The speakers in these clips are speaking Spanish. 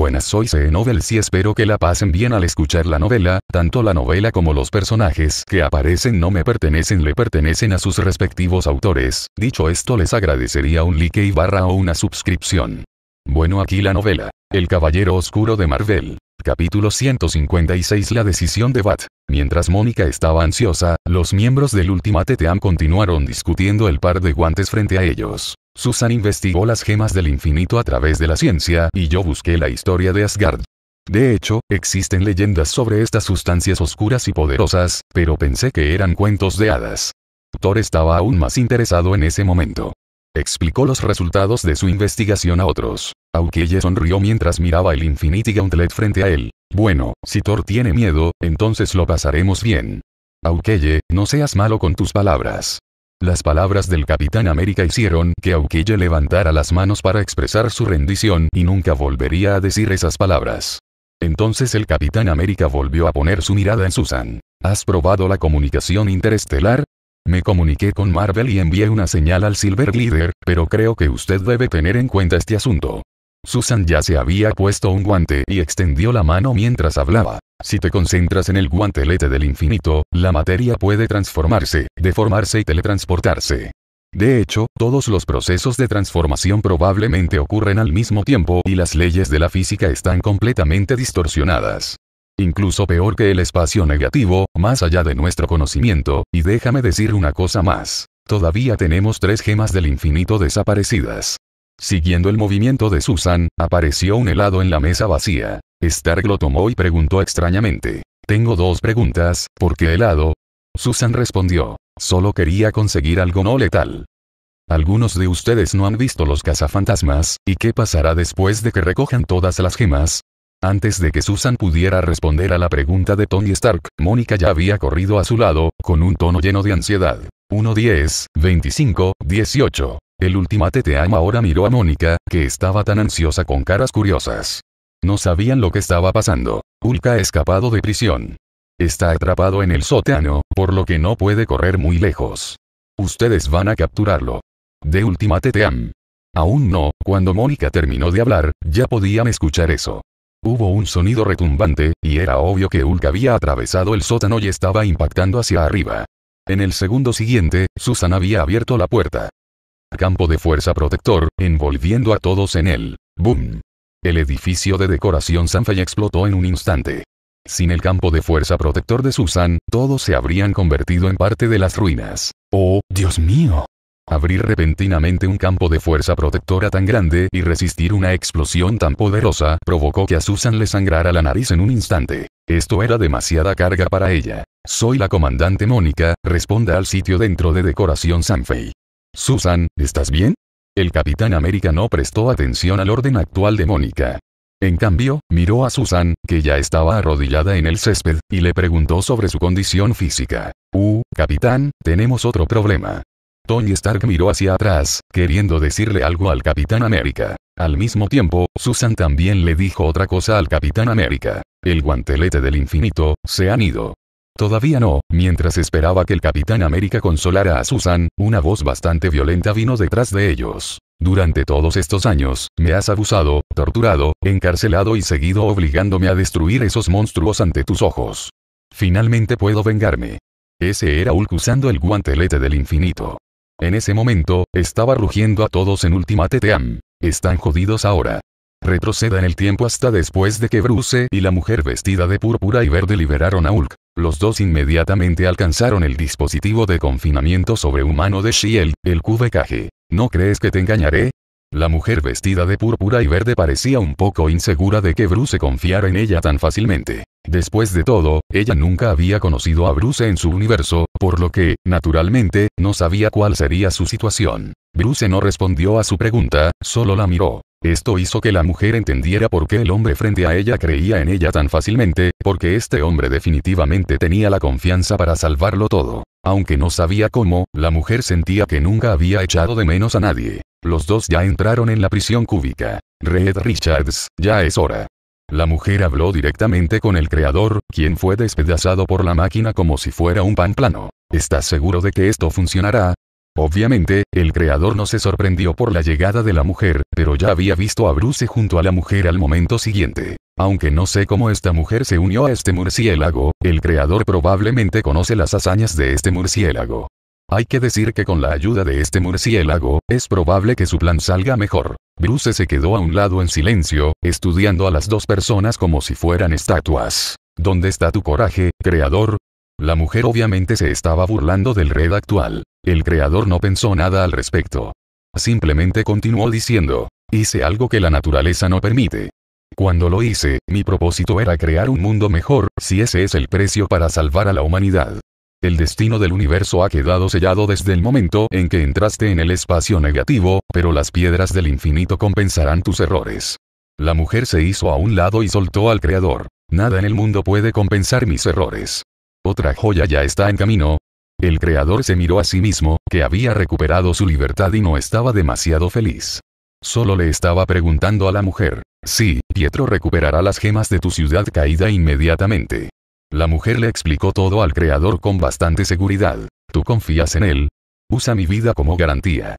buenas soy C. E y espero que la pasen bien al escuchar la novela, tanto la novela como los personajes que aparecen no me pertenecen le pertenecen a sus respectivos autores, dicho esto les agradecería un like y barra o una suscripción. Bueno aquí la novela, El Caballero Oscuro de Marvel. Capítulo 156 La decisión de Bat. Mientras Mónica estaba ansiosa, los miembros del Ultimate Team continuaron discutiendo el par de guantes frente a ellos. Susan investigó las gemas del infinito a través de la ciencia y yo busqué la historia de Asgard. De hecho, existen leyendas sobre estas sustancias oscuras y poderosas, pero pensé que eran cuentos de hadas. Thor estaba aún más interesado en ese momento. Explicó los resultados de su investigación a otros. Aunque sonrió mientras miraba el Infinity Gauntlet frente a él. Bueno, si Thor tiene miedo, entonces lo pasaremos bien. Aukeye, no seas malo con tus palabras. Las palabras del Capitán América hicieron que Aukille levantara las manos para expresar su rendición y nunca volvería a decir esas palabras. Entonces el Capitán América volvió a poner su mirada en Susan. ¿Has probado la comunicación interestelar? Me comuniqué con Marvel y envié una señal al Silver Leader, pero creo que usted debe tener en cuenta este asunto. Susan ya se había puesto un guante y extendió la mano mientras hablaba. Si te concentras en el guantelete del infinito, la materia puede transformarse, deformarse y teletransportarse. De hecho, todos los procesos de transformación probablemente ocurren al mismo tiempo y las leyes de la física están completamente distorsionadas. Incluso peor que el espacio negativo, más allá de nuestro conocimiento, y déjame decir una cosa más. Todavía tenemos tres gemas del infinito desaparecidas. Siguiendo el movimiento de Susan, apareció un helado en la mesa vacía. Stark lo tomó y preguntó extrañamente. Tengo dos preguntas, ¿por qué helado? Susan respondió. Solo quería conseguir algo no letal. Algunos de ustedes no han visto los cazafantasmas, ¿y qué pasará después de que recojan todas las gemas? Antes de que Susan pudiera responder a la pregunta de Tony Stark, Mónica ya había corrido a su lado, con un tono lleno de ansiedad. 1.10, 25, 18. El ultimate te ahora miró a Mónica, que estaba tan ansiosa con caras curiosas. No sabían lo que estaba pasando. Ulka ha escapado de prisión. Está atrapado en el sótano, por lo que no puede correr muy lejos. Ustedes van a capturarlo. De ultimate te Aún no, cuando Mónica terminó de hablar, ya podían escuchar eso. Hubo un sonido retumbante, y era obvio que Ulka había atravesado el sótano y estaba impactando hacia arriba. En el segundo siguiente, Susan había abierto la puerta campo de fuerza protector, envolviendo a todos en él. ¡Boom! El edificio de decoración Sanfei explotó en un instante. Sin el campo de fuerza protector de Susan, todos se habrían convertido en parte de las ruinas. ¡Oh, Dios mío! Abrir repentinamente un campo de fuerza protectora tan grande y resistir una explosión tan poderosa provocó que a Susan le sangrara la nariz en un instante. Esto era demasiada carga para ella. Soy la comandante Mónica, responda al sitio dentro de Decoración Sanfei. Susan, ¿estás bien? El Capitán América no prestó atención al orden actual de Mónica. En cambio, miró a Susan, que ya estaba arrodillada en el césped, y le preguntó sobre su condición física. Uh, capitán, tenemos otro problema. Tony Stark miró hacia atrás, queriendo decirle algo al Capitán América. Al mismo tiempo, Susan también le dijo otra cosa al Capitán América. El guantelete del infinito, se han ido. Todavía no, mientras esperaba que el Capitán América consolara a Susan, una voz bastante violenta vino detrás de ellos. Durante todos estos años, me has abusado, torturado, encarcelado y seguido obligándome a destruir esos monstruos ante tus ojos. Finalmente puedo vengarme. Ese era Hulk usando el guantelete del infinito. En ese momento, estaba rugiendo a todos en Ultimate Team. Están jodidos ahora. Retroceda en el tiempo hasta después de que Bruce y la mujer vestida de púrpura y verde liberaron a Hulk. Los dos inmediatamente alcanzaron el dispositivo de confinamiento sobrehumano de Shield, el QVKG. ¿No crees que te engañaré? La mujer vestida de púrpura y verde parecía un poco insegura de que Bruce confiara en ella tan fácilmente. Después de todo, ella nunca había conocido a Bruce en su universo, por lo que, naturalmente, no sabía cuál sería su situación. Bruce no respondió a su pregunta, solo la miró. Esto hizo que la mujer entendiera por qué el hombre frente a ella creía en ella tan fácilmente, porque este hombre definitivamente tenía la confianza para salvarlo todo. Aunque no sabía cómo, la mujer sentía que nunca había echado de menos a nadie. Los dos ya entraron en la prisión cúbica. Red Richards, ya es hora. La mujer habló directamente con el creador, quien fue despedazado por la máquina como si fuera un pan plano. ¿Estás seguro de que esto funcionará? Obviamente, el creador no se sorprendió por la llegada de la mujer, pero ya había visto a Bruce junto a la mujer al momento siguiente. Aunque no sé cómo esta mujer se unió a este murciélago, el creador probablemente conoce las hazañas de este murciélago. Hay que decir que con la ayuda de este murciélago, es probable que su plan salga mejor. Bruce se quedó a un lado en silencio, estudiando a las dos personas como si fueran estatuas. ¿Dónde está tu coraje, creador? La mujer obviamente se estaba burlando del red actual. El creador no pensó nada al respecto. Simplemente continuó diciendo, hice algo que la naturaleza no permite. Cuando lo hice, mi propósito era crear un mundo mejor, si ese es el precio para salvar a la humanidad. El destino del universo ha quedado sellado desde el momento en que entraste en el espacio negativo, pero las piedras del infinito compensarán tus errores. La mujer se hizo a un lado y soltó al Creador. Nada en el mundo puede compensar mis errores. Otra joya ya está en camino. El Creador se miró a sí mismo, que había recuperado su libertad y no estaba demasiado feliz. Solo le estaba preguntando a la mujer, sí, Pietro recuperará las gemas de tu ciudad caída inmediatamente. La mujer le explicó todo al creador con bastante seguridad. Tú confías en él. Usa mi vida como garantía.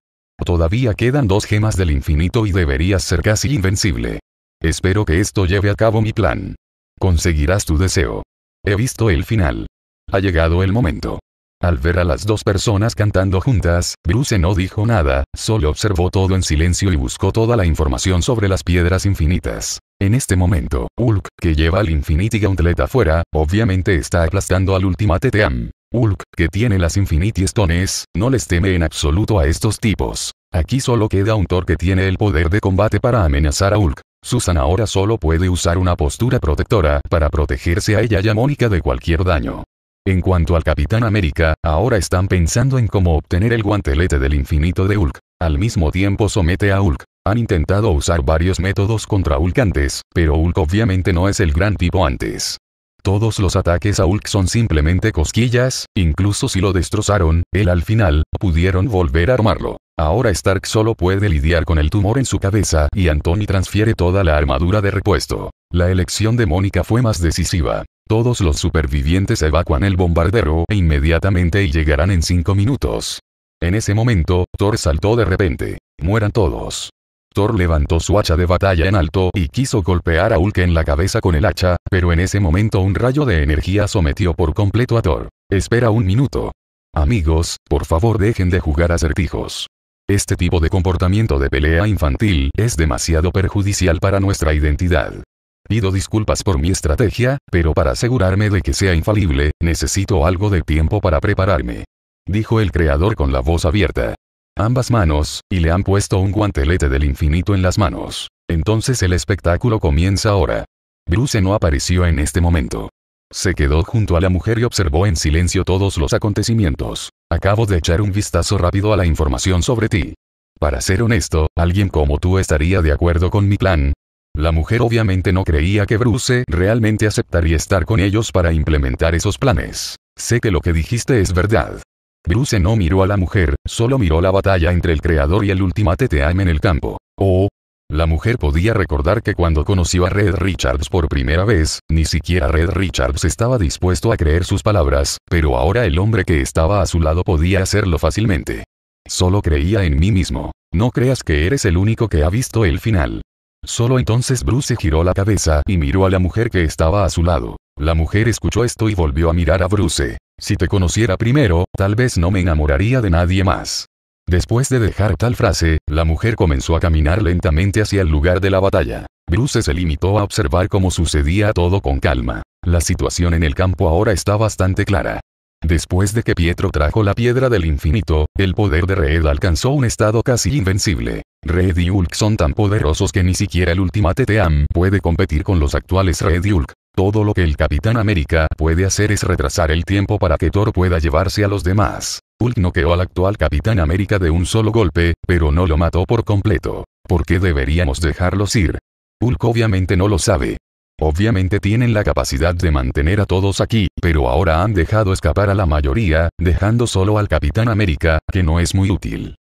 Todavía quedan dos gemas del infinito y deberías ser casi invencible. Espero que esto lleve a cabo mi plan. Conseguirás tu deseo. He visto el final. Ha llegado el momento. Al ver a las dos personas cantando juntas, Bruce no dijo nada, solo observó todo en silencio y buscó toda la información sobre las piedras infinitas. En este momento, Hulk, que lleva al Infinity Gauntlet afuera, obviamente está aplastando al Ultimate Team. Hulk, que tiene las Infinity Stones, no les teme en absoluto a estos tipos. Aquí solo queda un Thor que tiene el poder de combate para amenazar a Hulk. Susan ahora solo puede usar una postura protectora para protegerse a ella y a Mónica de cualquier daño. En cuanto al Capitán América, ahora están pensando en cómo obtener el guantelete del infinito de Hulk. Al mismo tiempo somete a Hulk. Han intentado usar varios métodos contra Hulk antes, pero Hulk obviamente no es el gran tipo antes. Todos los ataques a Hulk son simplemente cosquillas, incluso si lo destrozaron, él al final, pudieron volver a armarlo. Ahora Stark solo puede lidiar con el tumor en su cabeza y Anthony transfiere toda la armadura de repuesto. La elección de Mónica fue más decisiva. Todos los supervivientes evacuan el bombardero e inmediatamente llegarán en 5 minutos. En ese momento, Thor saltó de repente. Mueran todos. Thor levantó su hacha de batalla en alto y quiso golpear a Hulk en la cabeza con el hacha, pero en ese momento un rayo de energía sometió por completo a Thor. Espera un minuto. Amigos, por favor dejen de jugar acertijos. Este tipo de comportamiento de pelea infantil es demasiado perjudicial para nuestra identidad. Pido disculpas por mi estrategia, pero para asegurarme de que sea infalible, necesito algo de tiempo para prepararme dijo el creador con la voz abierta. Ambas manos, y le han puesto un guantelete del infinito en las manos. Entonces el espectáculo comienza ahora. Bruce no apareció en este momento. Se quedó junto a la mujer y observó en silencio todos los acontecimientos. Acabo de echar un vistazo rápido a la información sobre ti. Para ser honesto, alguien como tú estaría de acuerdo con mi plan. La mujer obviamente no creía que Bruce realmente aceptaría estar con ellos para implementar esos planes. Sé que lo que dijiste es verdad. Bruce no miró a la mujer, solo miró la batalla entre el creador y el Ultimate Team en el campo. Oh. La mujer podía recordar que cuando conoció a Red Richards por primera vez, ni siquiera Red Richards estaba dispuesto a creer sus palabras, pero ahora el hombre que estaba a su lado podía hacerlo fácilmente. Solo creía en mí mismo. No creas que eres el único que ha visto el final. Solo entonces Bruce giró la cabeza y miró a la mujer que estaba a su lado. La mujer escuchó esto y volvió a mirar a Bruce. Si te conociera primero, tal vez no me enamoraría de nadie más. Después de dejar tal frase, la mujer comenzó a caminar lentamente hacia el lugar de la batalla. Bruce se limitó a observar cómo sucedía todo con calma. La situación en el campo ahora está bastante clara. Después de que Pietro trajo la piedra del infinito, el poder de Red alcanzó un estado casi invencible. Red y Hulk son tan poderosos que ni siquiera el Ultimate Team puede competir con los actuales Red y Hulk. Todo lo que el Capitán América puede hacer es retrasar el tiempo para que Thor pueda llevarse a los demás. Hulk noqueó al actual Capitán América de un solo golpe, pero no lo mató por completo. ¿Por qué deberíamos dejarlos ir? Hulk obviamente no lo sabe. Obviamente tienen la capacidad de mantener a todos aquí, pero ahora han dejado escapar a la mayoría, dejando solo al Capitán América, que no es muy útil.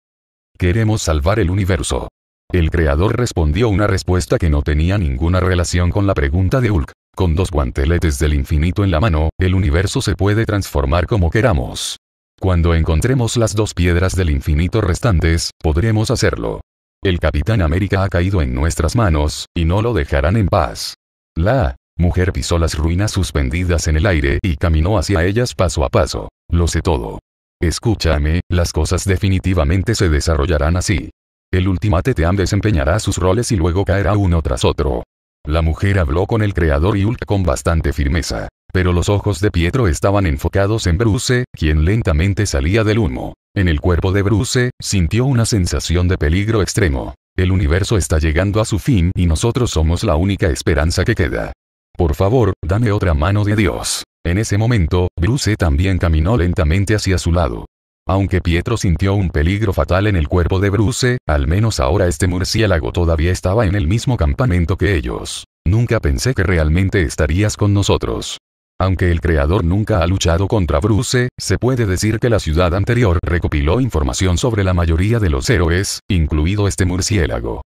Queremos salvar el universo. El creador respondió una respuesta que no tenía ninguna relación con la pregunta de Hulk. Con dos guanteletes del infinito en la mano, el universo se puede transformar como queramos. Cuando encontremos las dos piedras del infinito restantes, podremos hacerlo. El Capitán América ha caído en nuestras manos, y no lo dejarán en paz. La mujer pisó las ruinas suspendidas en el aire y caminó hacia ellas paso a paso. Lo sé todo. Escúchame, las cosas definitivamente se desarrollarán así. El Ultimate Team desempeñará sus roles y luego caerá uno tras otro. La mujer habló con el creador y Hulk con bastante firmeza. Pero los ojos de Pietro estaban enfocados en Bruce, quien lentamente salía del humo. En el cuerpo de Bruce, sintió una sensación de peligro extremo. El universo está llegando a su fin y nosotros somos la única esperanza que queda. Por favor, dame otra mano de Dios. En ese momento, Bruce también caminó lentamente hacia su lado. Aunque Pietro sintió un peligro fatal en el cuerpo de Bruce, al menos ahora este murciélago todavía estaba en el mismo campamento que ellos. Nunca pensé que realmente estarías con nosotros. Aunque el creador nunca ha luchado contra Bruce, se puede decir que la ciudad anterior recopiló información sobre la mayoría de los héroes, incluido este murciélago.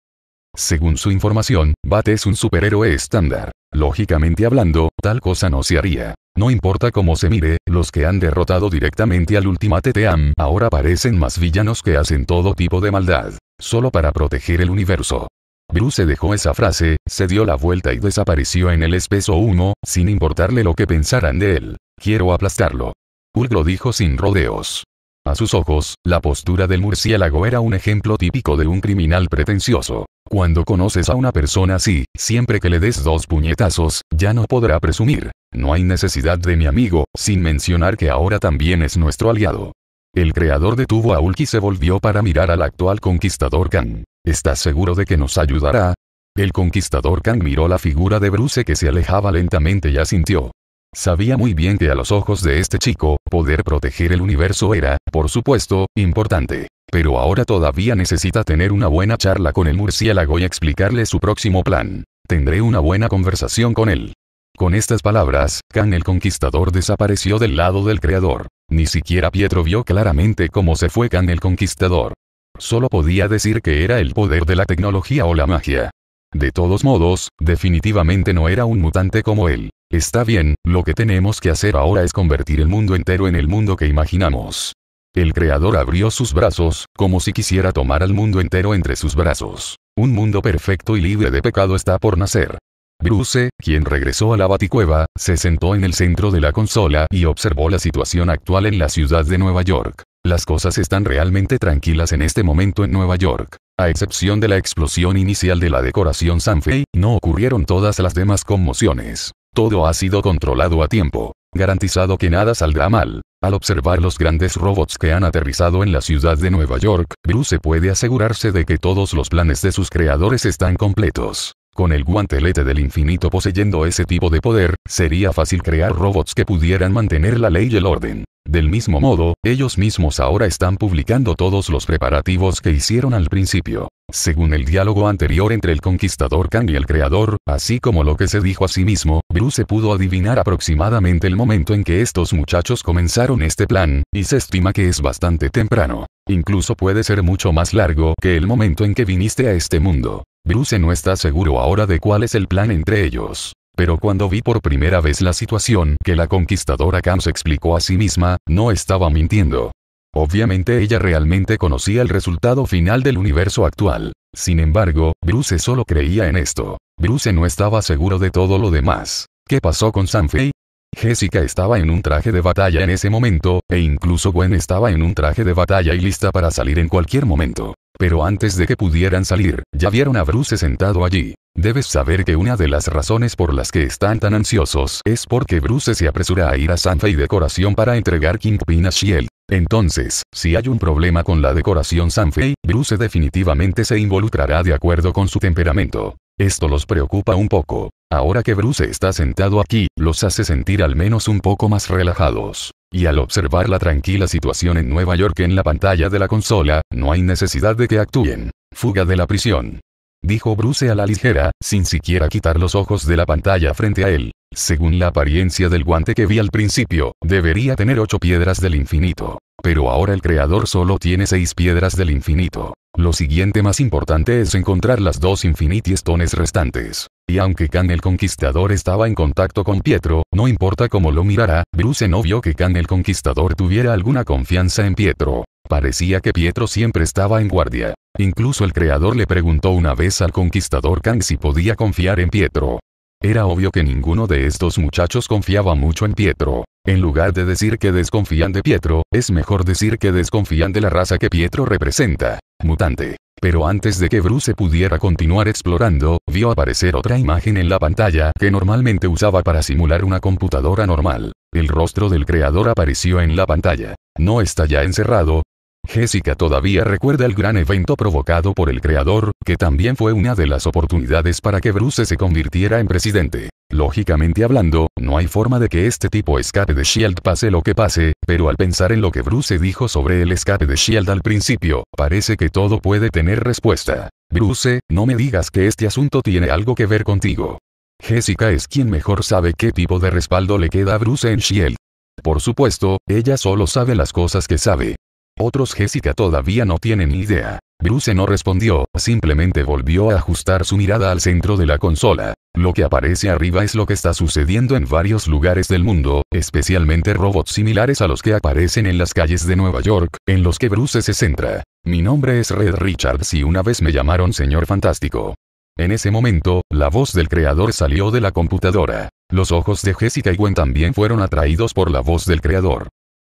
Según su información, Bat es un superhéroe estándar. Lógicamente hablando, tal cosa no se haría. No importa cómo se mire, los que han derrotado directamente al Ultimate Team ahora parecen más villanos que hacen todo tipo de maldad. Solo para proteger el universo. Bruce dejó esa frase, se dio la vuelta y desapareció en el espeso humo, sin importarle lo que pensaran de él. Quiero aplastarlo. Hulk lo dijo sin rodeos. A sus ojos, la postura del murciélago era un ejemplo típico de un criminal pretencioso. Cuando conoces a una persona así, siempre que le des dos puñetazos, ya no podrá presumir. No hay necesidad de mi amigo, sin mencionar que ahora también es nuestro aliado. El creador detuvo a Ulki y se volvió para mirar al actual conquistador Kang. ¿Estás seguro de que nos ayudará? El conquistador Kang miró la figura de Bruce que se alejaba lentamente y asintió. Sabía muy bien que a los ojos de este chico, poder proteger el universo era, por supuesto, importante. Pero ahora todavía necesita tener una buena charla con el murciélago y explicarle su próximo plan. Tendré una buena conversación con él. Con estas palabras, Khan el Conquistador desapareció del lado del Creador. Ni siquiera Pietro vio claramente cómo se fue Khan el Conquistador. Solo podía decir que era el poder de la tecnología o la magia. De todos modos, definitivamente no era un mutante como él. Está bien, lo que tenemos que hacer ahora es convertir el mundo entero en el mundo que imaginamos. El creador abrió sus brazos, como si quisiera tomar al mundo entero entre sus brazos. Un mundo perfecto y libre de pecado está por nacer. Bruce, quien regresó a la baticueva, se sentó en el centro de la consola y observó la situación actual en la ciudad de Nueva York. Las cosas están realmente tranquilas en este momento en Nueva York. A excepción de la explosión inicial de la decoración Sanfei, no ocurrieron todas las demás conmociones. Todo ha sido controlado a tiempo. Garantizado que nada saldrá mal. Al observar los grandes robots que han aterrizado en la ciudad de Nueva York, Bruce puede asegurarse de que todos los planes de sus creadores están completos. Con el guantelete del infinito poseyendo ese tipo de poder, sería fácil crear robots que pudieran mantener la ley y el orden. Del mismo modo, ellos mismos ahora están publicando todos los preparativos que hicieron al principio. Según el diálogo anterior entre el conquistador Kang y el creador, así como lo que se dijo a sí mismo, Bruce pudo adivinar aproximadamente el momento en que estos muchachos comenzaron este plan, y se estima que es bastante temprano. Incluso puede ser mucho más largo que el momento en que viniste a este mundo. Bruce no está seguro ahora de cuál es el plan entre ellos. Pero cuando vi por primera vez la situación que la conquistadora Kams explicó a sí misma, no estaba mintiendo. Obviamente ella realmente conocía el resultado final del universo actual. Sin embargo, Bruce solo creía en esto. Bruce no estaba seguro de todo lo demás. ¿Qué pasó con Sanfei? Jessica estaba en un traje de batalla en ese momento, e incluso Gwen estaba en un traje de batalla y lista para salir en cualquier momento. Pero antes de que pudieran salir, ya vieron a Bruce sentado allí. Debes saber que una de las razones por las que están tan ansiosos es porque Bruce se apresura a ir a Sanfei Decoración para entregar Kingpin a Shield. Entonces, si hay un problema con la decoración Sanfei, Bruce definitivamente se involucrará de acuerdo con su temperamento. Esto los preocupa un poco. Ahora que Bruce está sentado aquí, los hace sentir al menos un poco más relajados. Y al observar la tranquila situación en Nueva York en la pantalla de la consola, no hay necesidad de que actúen. Fuga de la prisión. Dijo Bruce a la ligera, sin siquiera quitar los ojos de la pantalla frente a él. Según la apariencia del guante que vi al principio, debería tener ocho piedras del infinito. Pero ahora el creador solo tiene seis piedras del infinito. Lo siguiente más importante es encontrar las dos Infinity Stones restantes. Y aunque Khan el Conquistador estaba en contacto con Pietro, no importa cómo lo mirara, Bruce no vio que Khan el Conquistador tuviera alguna confianza en Pietro. Parecía que Pietro siempre estaba en guardia. Incluso el creador le preguntó una vez al conquistador Kang si podía confiar en Pietro. Era obvio que ninguno de estos muchachos confiaba mucho en Pietro. En lugar de decir que desconfían de Pietro, es mejor decir que desconfían de la raza que Pietro representa. Mutante. Pero antes de que Bruce pudiera continuar explorando, vio aparecer otra imagen en la pantalla que normalmente usaba para simular una computadora normal. El rostro del creador apareció en la pantalla. No está ya encerrado, Jessica todavía recuerda el gran evento provocado por el creador, que también fue una de las oportunidades para que Bruce se convirtiera en presidente. Lógicamente hablando, no hay forma de que este tipo escape de Shield pase lo que pase, pero al pensar en lo que Bruce dijo sobre el escape de Shield al principio, parece que todo puede tener respuesta. Bruce, no me digas que este asunto tiene algo que ver contigo. Jessica es quien mejor sabe qué tipo de respaldo le queda a Bruce en Shield. Por supuesto, ella solo sabe las cosas que sabe. Otros Jessica todavía no tienen idea. Bruce no respondió, simplemente volvió a ajustar su mirada al centro de la consola. Lo que aparece arriba es lo que está sucediendo en varios lugares del mundo, especialmente robots similares a los que aparecen en las calles de Nueva York, en los que Bruce se centra. Mi nombre es Red Richards y una vez me llamaron Señor Fantástico. En ese momento, la voz del creador salió de la computadora. Los ojos de Jessica y Gwen también fueron atraídos por la voz del creador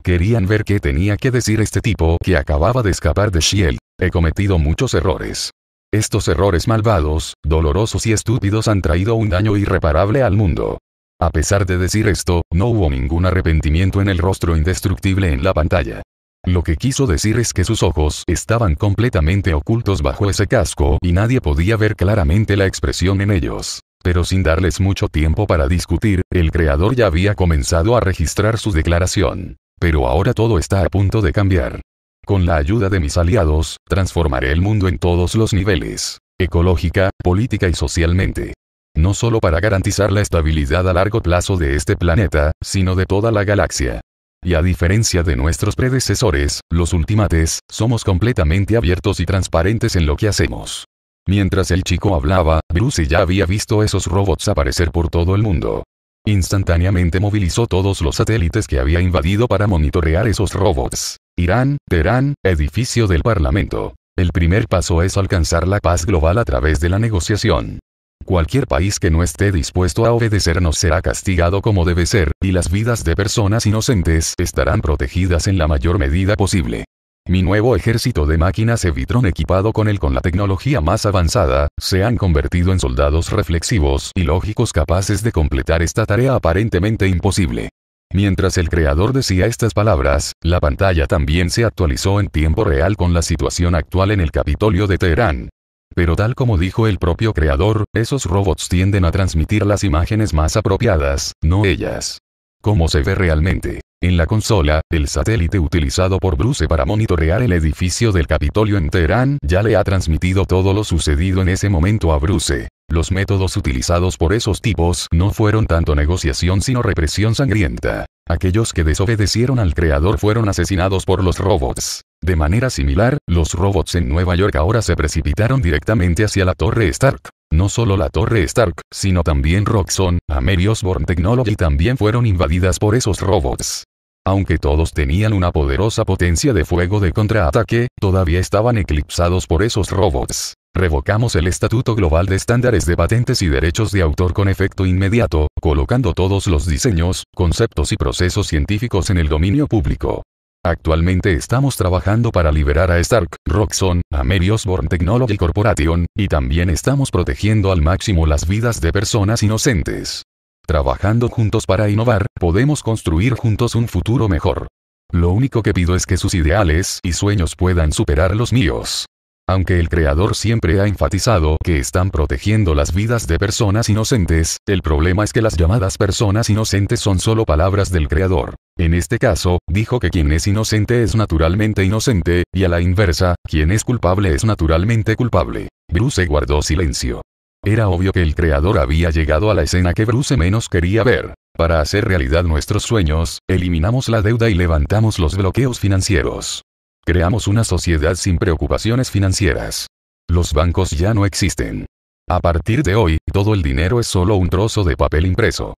querían ver qué tenía que decir este tipo que acababa de escapar de Shiel. He cometido muchos errores. Estos errores malvados, dolorosos y estúpidos han traído un daño irreparable al mundo. A pesar de decir esto, no hubo ningún arrepentimiento en el rostro indestructible en la pantalla. Lo que quiso decir es que sus ojos estaban completamente ocultos bajo ese casco y nadie podía ver claramente la expresión en ellos. Pero sin darles mucho tiempo para discutir, el creador ya había comenzado a registrar su declaración. Pero ahora todo está a punto de cambiar. Con la ayuda de mis aliados, transformaré el mundo en todos los niveles, ecológica, política y socialmente. No solo para garantizar la estabilidad a largo plazo de este planeta, sino de toda la galaxia. Y a diferencia de nuestros predecesores, los ultimates, somos completamente abiertos y transparentes en lo que hacemos. Mientras el chico hablaba, Bruce ya había visto esos robots aparecer por todo el mundo. Instantáneamente movilizó todos los satélites que había invadido para monitorear esos robots. Irán, Teherán, edificio del Parlamento. El primer paso es alcanzar la paz global a través de la negociación. Cualquier país que no esté dispuesto a obedecernos será castigado como debe ser, y las vidas de personas inocentes estarán protegidas en la mayor medida posible. Mi nuevo ejército de máquinas Evitron equipado con el con la tecnología más avanzada, se han convertido en soldados reflexivos y lógicos capaces de completar esta tarea aparentemente imposible. Mientras el creador decía estas palabras, la pantalla también se actualizó en tiempo real con la situación actual en el Capitolio de Teherán. Pero tal como dijo el propio creador, esos robots tienden a transmitir las imágenes más apropiadas, no ellas. ¿Cómo se ve realmente. En la consola, el satélite utilizado por Bruce para monitorear el edificio del Capitolio en Teherán ya le ha transmitido todo lo sucedido en ese momento a Bruce. Los métodos utilizados por esos tipos no fueron tanto negociación sino represión sangrienta. Aquellos que desobedecieron al creador fueron asesinados por los robots. De manera similar, los robots en Nueva York ahora se precipitaron directamente hacia la Torre Stark. No solo la Torre Stark, sino también Roxxon, Amery Technology también fueron invadidas por esos robots. Aunque todos tenían una poderosa potencia de fuego de contraataque, todavía estaban eclipsados por esos robots. Revocamos el Estatuto Global de Estándares de Patentes y Derechos de Autor con efecto inmediato, colocando todos los diseños, conceptos y procesos científicos en el dominio público. Actualmente estamos trabajando para liberar a Stark, Roxxon, a Mary Technology Corporation, y también estamos protegiendo al máximo las vidas de personas inocentes. Trabajando juntos para innovar, podemos construir juntos un futuro mejor. Lo único que pido es que sus ideales y sueños puedan superar los míos. Aunque el creador siempre ha enfatizado que están protegiendo las vidas de personas inocentes, el problema es que las llamadas personas inocentes son solo palabras del creador. En este caso, dijo que quien es inocente es naturalmente inocente, y a la inversa, quien es culpable es naturalmente culpable. Bruce guardó silencio. Era obvio que el creador había llegado a la escena que Bruce menos quería ver. Para hacer realidad nuestros sueños, eliminamos la deuda y levantamos los bloqueos financieros. Creamos una sociedad sin preocupaciones financieras. Los bancos ya no existen. A partir de hoy, todo el dinero es solo un trozo de papel impreso.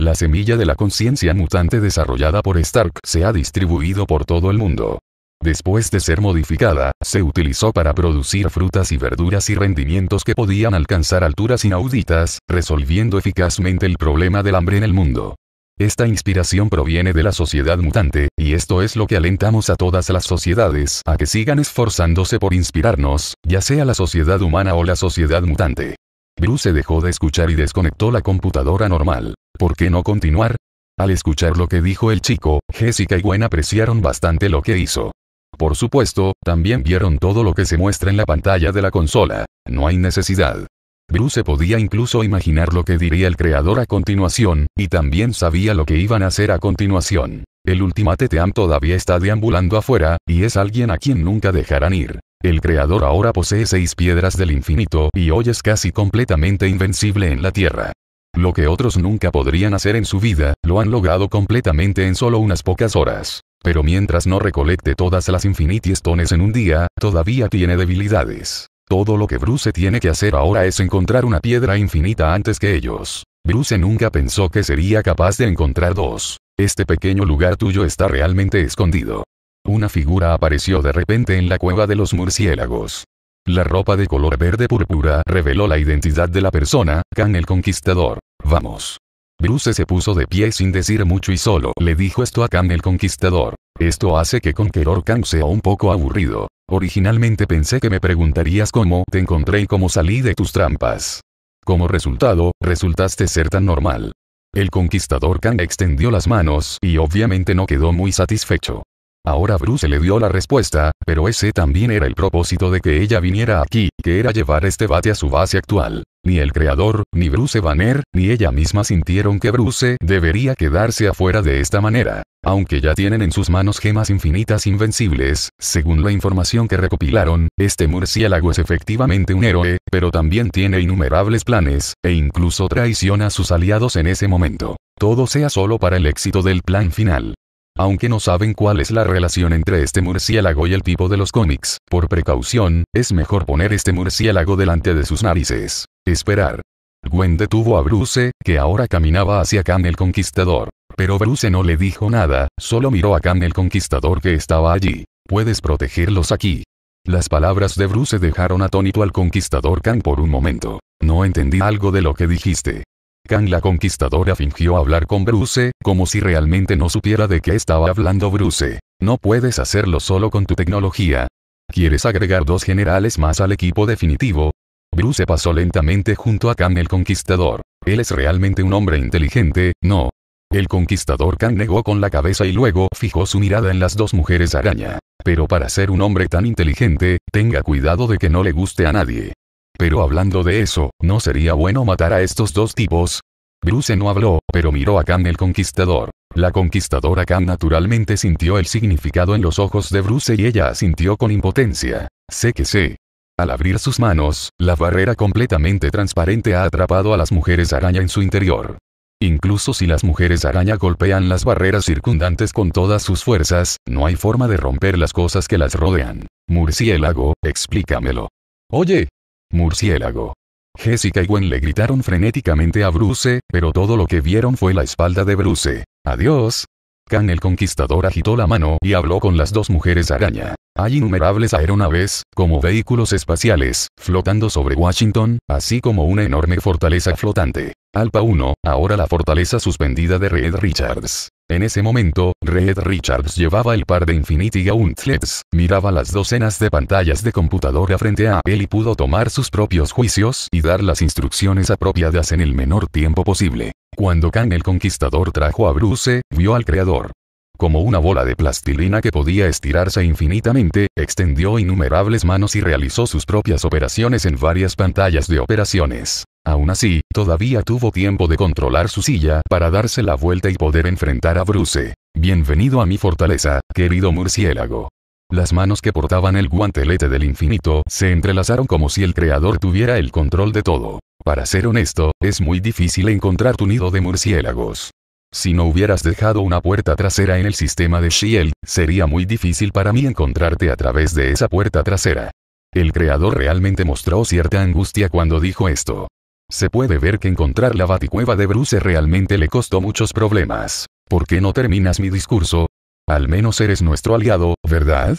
La semilla de la conciencia mutante desarrollada por Stark se ha distribuido por todo el mundo. Después de ser modificada, se utilizó para producir frutas y verduras y rendimientos que podían alcanzar alturas inauditas, resolviendo eficazmente el problema del hambre en el mundo. Esta inspiración proviene de la sociedad mutante, y esto es lo que alentamos a todas las sociedades a que sigan esforzándose por inspirarnos, ya sea la sociedad humana o la sociedad mutante. Bruce dejó de escuchar y desconectó la computadora normal. ¿Por qué no continuar? Al escuchar lo que dijo el chico, Jessica y Gwen apreciaron bastante lo que hizo. Por supuesto, también vieron todo lo que se muestra en la pantalla de la consola, no hay necesidad. Bruce podía incluso imaginar lo que diría el creador a continuación, y también sabía lo que iban a hacer a continuación. El Ultimate Team todavía está deambulando afuera, y es alguien a quien nunca dejarán ir. El creador ahora posee seis piedras del infinito y hoy es casi completamente invencible en la Tierra. Lo que otros nunca podrían hacer en su vida, lo han logrado completamente en solo unas pocas horas. Pero mientras no recolecte todas las infinitiestones en un día, todavía tiene debilidades. Todo lo que Bruce tiene que hacer ahora es encontrar una piedra infinita antes que ellos. Bruce nunca pensó que sería capaz de encontrar dos. Este pequeño lugar tuyo está realmente escondido. Una figura apareció de repente en la cueva de los murciélagos. La ropa de color verde púrpura reveló la identidad de la persona, Khan el Conquistador. Vamos. Bruce se puso de pie sin decir mucho y solo le dijo esto a Khan el Conquistador. Esto hace que Conqueror Khan sea un poco aburrido. Originalmente pensé que me preguntarías cómo te encontré y cómo salí de tus trampas. Como resultado, resultaste ser tan normal. El conquistador Khan extendió las manos y obviamente no quedó muy satisfecho. Ahora Bruce le dio la respuesta, pero ese también era el propósito de que ella viniera aquí, que era llevar este bate a su base actual. Ni el creador, ni Bruce Banner, ni ella misma sintieron que Bruce debería quedarse afuera de esta manera. Aunque ya tienen en sus manos gemas infinitas invencibles, según la información que recopilaron, este murciélago es efectivamente un héroe, pero también tiene innumerables planes, e incluso traiciona a sus aliados en ese momento. Todo sea solo para el éxito del plan final. Aunque no saben cuál es la relación entre este murciélago y el tipo de los cómics, por precaución, es mejor poner este murciélago delante de sus narices. Esperar. Gwen detuvo a Bruce, que ahora caminaba hacia Khan el Conquistador. Pero Bruce no le dijo nada, solo miró a Khan el Conquistador que estaba allí. Puedes protegerlos aquí. Las palabras de Bruce dejaron atónito al Conquistador Khan por un momento. No entendí algo de lo que dijiste. Kang la conquistadora fingió hablar con Bruce, como si realmente no supiera de qué estaba hablando Bruce. No puedes hacerlo solo con tu tecnología. ¿Quieres agregar dos generales más al equipo definitivo? Bruce pasó lentamente junto a Kang el Conquistador. Él es realmente un hombre inteligente, ¿no? El conquistador Kang negó con la cabeza y luego fijó su mirada en las dos mujeres araña. Pero para ser un hombre tan inteligente, tenga cuidado de que no le guste a nadie. Pero hablando de eso, ¿no sería bueno matar a estos dos tipos? Bruce no habló, pero miró a Khan el conquistador. La conquistadora Khan naturalmente sintió el significado en los ojos de Bruce y ella asintió con impotencia. Sé que sé. Al abrir sus manos, la barrera completamente transparente ha atrapado a las mujeres araña en su interior. Incluso si las mujeres araña golpean las barreras circundantes con todas sus fuerzas, no hay forma de romper las cosas que las rodean. Murciélago, explícamelo. Oye, Murciélago. Jessica y Gwen le gritaron frenéticamente a Bruce, pero todo lo que vieron fue la espalda de Bruce. Adiós. Khan el Conquistador agitó la mano y habló con las dos mujeres araña. Hay innumerables aeronaves, como vehículos espaciales, flotando sobre Washington, así como una enorme fortaleza flotante. Alpa 1, ahora la fortaleza suspendida de Red Richards. En ese momento, Red Richards llevaba el par de Infinity Gauntlets, miraba las docenas de pantallas de computadora frente a él y pudo tomar sus propios juicios y dar las instrucciones apropiadas en el menor tiempo posible. Cuando Khan el Conquistador trajo a Bruce, vio al creador. Como una bola de plastilina que podía estirarse infinitamente, extendió innumerables manos y realizó sus propias operaciones en varias pantallas de operaciones. Aún así, todavía tuvo tiempo de controlar su silla para darse la vuelta y poder enfrentar a Bruce. Bienvenido a mi fortaleza, querido murciélago. Las manos que portaban el guantelete del infinito se entrelazaron como si el creador tuviera el control de todo. Para ser honesto, es muy difícil encontrar tu nido de murciélagos. Si no hubieras dejado una puerta trasera en el sistema de Shield, sería muy difícil para mí encontrarte a través de esa puerta trasera. El creador realmente mostró cierta angustia cuando dijo esto. Se puede ver que encontrar la baticueva de Bruce realmente le costó muchos problemas. ¿Por qué no terminas mi discurso? Al menos eres nuestro aliado, ¿verdad?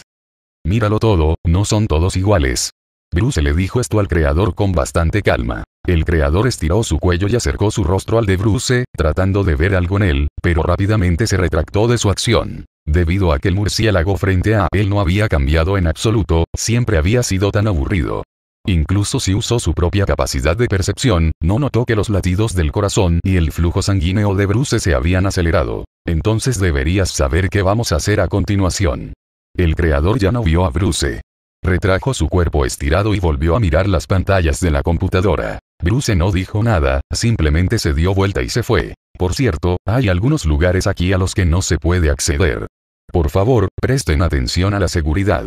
Míralo todo, no son todos iguales. Bruce le dijo esto al creador con bastante calma. El creador estiró su cuello y acercó su rostro al de Bruce, tratando de ver algo en él, pero rápidamente se retractó de su acción. Debido a que el murciélago frente a él no había cambiado en absoluto, siempre había sido tan aburrido. Incluso si usó su propia capacidad de percepción, no notó que los latidos del corazón y el flujo sanguíneo de Bruce se habían acelerado. Entonces deberías saber qué vamos a hacer a continuación. El creador ya no vio a Bruce. Retrajo su cuerpo estirado y volvió a mirar las pantallas de la computadora. Bruce no dijo nada, simplemente se dio vuelta y se fue. Por cierto, hay algunos lugares aquí a los que no se puede acceder. Por favor, presten atención a la seguridad.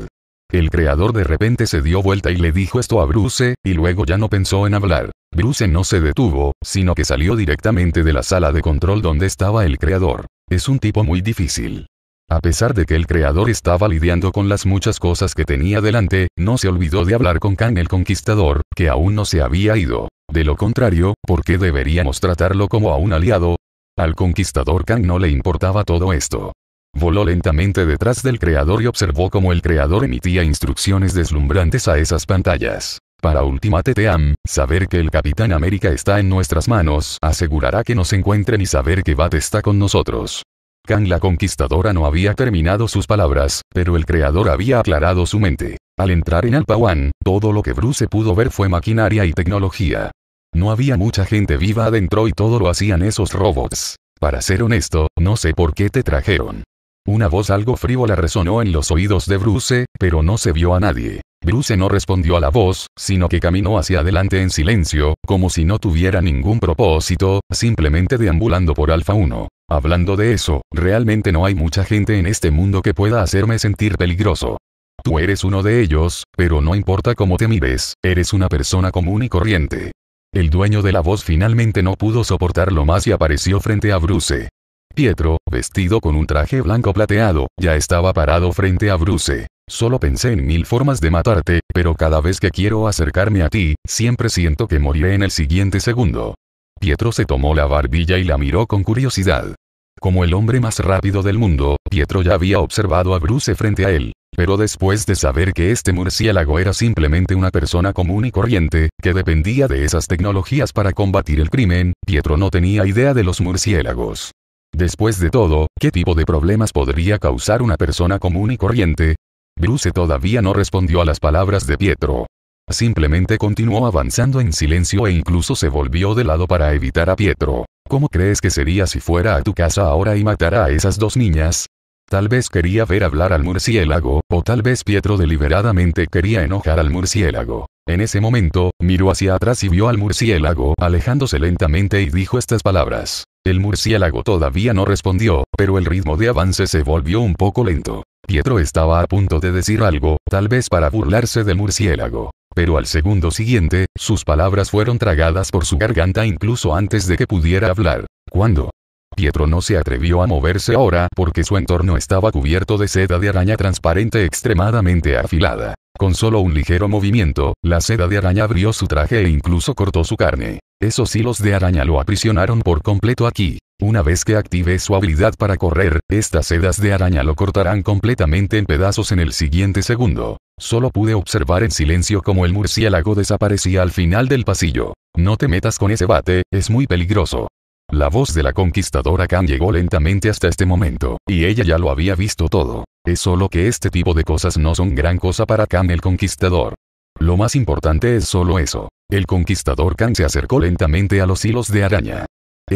El creador de repente se dio vuelta y le dijo esto a Bruce, y luego ya no pensó en hablar. Bruce no se detuvo, sino que salió directamente de la sala de control donde estaba el creador. Es un tipo muy difícil. A pesar de que el creador estaba lidiando con las muchas cosas que tenía delante, no se olvidó de hablar con Kang el Conquistador, que aún no se había ido. De lo contrario, ¿por qué deberíamos tratarlo como a un aliado? Al conquistador Kang no le importaba todo esto. Voló lentamente detrás del creador y observó cómo el creador emitía instrucciones deslumbrantes a esas pantallas. Para Ultimate Team, saber que el Capitán América está en nuestras manos asegurará que nos encuentren y saber que Bat está con nosotros. Kang la conquistadora no había terminado sus palabras, pero el creador había aclarado su mente. Al entrar en Alpawan, todo lo que Bruce pudo ver fue maquinaria y tecnología. No había mucha gente viva adentro y todo lo hacían esos robots. Para ser honesto, no sé por qué te trajeron. Una voz algo frívola resonó en los oídos de Bruce, pero no se vio a nadie. Bruce no respondió a la voz, sino que caminó hacia adelante en silencio, como si no tuviera ningún propósito, simplemente deambulando por Alfa 1. Hablando de eso, realmente no hay mucha gente en este mundo que pueda hacerme sentir peligroso. Tú eres uno de ellos, pero no importa cómo te mires, eres una persona común y corriente. El dueño de la voz finalmente no pudo soportarlo más y apareció frente a Bruce. Pietro, vestido con un traje blanco plateado, ya estaba parado frente a Bruce. Solo pensé en mil formas de matarte, pero cada vez que quiero acercarme a ti, siempre siento que moriré en el siguiente segundo. Pietro se tomó la barbilla y la miró con curiosidad. Como el hombre más rápido del mundo, Pietro ya había observado a Bruce frente a él. Pero después de saber que este murciélago era simplemente una persona común y corriente, que dependía de esas tecnologías para combatir el crimen, Pietro no tenía idea de los murciélagos. Después de todo, ¿qué tipo de problemas podría causar una persona común y corriente? Bruce todavía no respondió a las palabras de Pietro. Simplemente continuó avanzando en silencio e incluso se volvió de lado para evitar a Pietro. ¿Cómo crees que sería si fuera a tu casa ahora y matara a esas dos niñas? Tal vez quería ver hablar al murciélago, o tal vez Pietro deliberadamente quería enojar al murciélago. En ese momento, miró hacia atrás y vio al murciélago alejándose lentamente y dijo estas palabras. El murciélago todavía no respondió, pero el ritmo de avance se volvió un poco lento. Pietro estaba a punto de decir algo, tal vez para burlarse del murciélago. Pero al segundo siguiente, sus palabras fueron tragadas por su garganta incluso antes de que pudiera hablar. ¿Cuándo? Pietro no se atrevió a moverse ahora porque su entorno estaba cubierto de seda de araña transparente extremadamente afilada. Con solo un ligero movimiento, la seda de araña abrió su traje e incluso cortó su carne. Esos hilos de araña lo aprisionaron por completo aquí. Una vez que active su habilidad para correr, estas sedas de araña lo cortarán completamente en pedazos en el siguiente segundo. Solo pude observar en silencio como el murciélago desaparecía al final del pasillo. No te metas con ese bate, es muy peligroso. La voz de la conquistadora Khan llegó lentamente hasta este momento, y ella ya lo había visto todo. Es solo que este tipo de cosas no son gran cosa para Khan el conquistador. Lo más importante es solo eso. El conquistador Khan se acercó lentamente a los hilos de araña.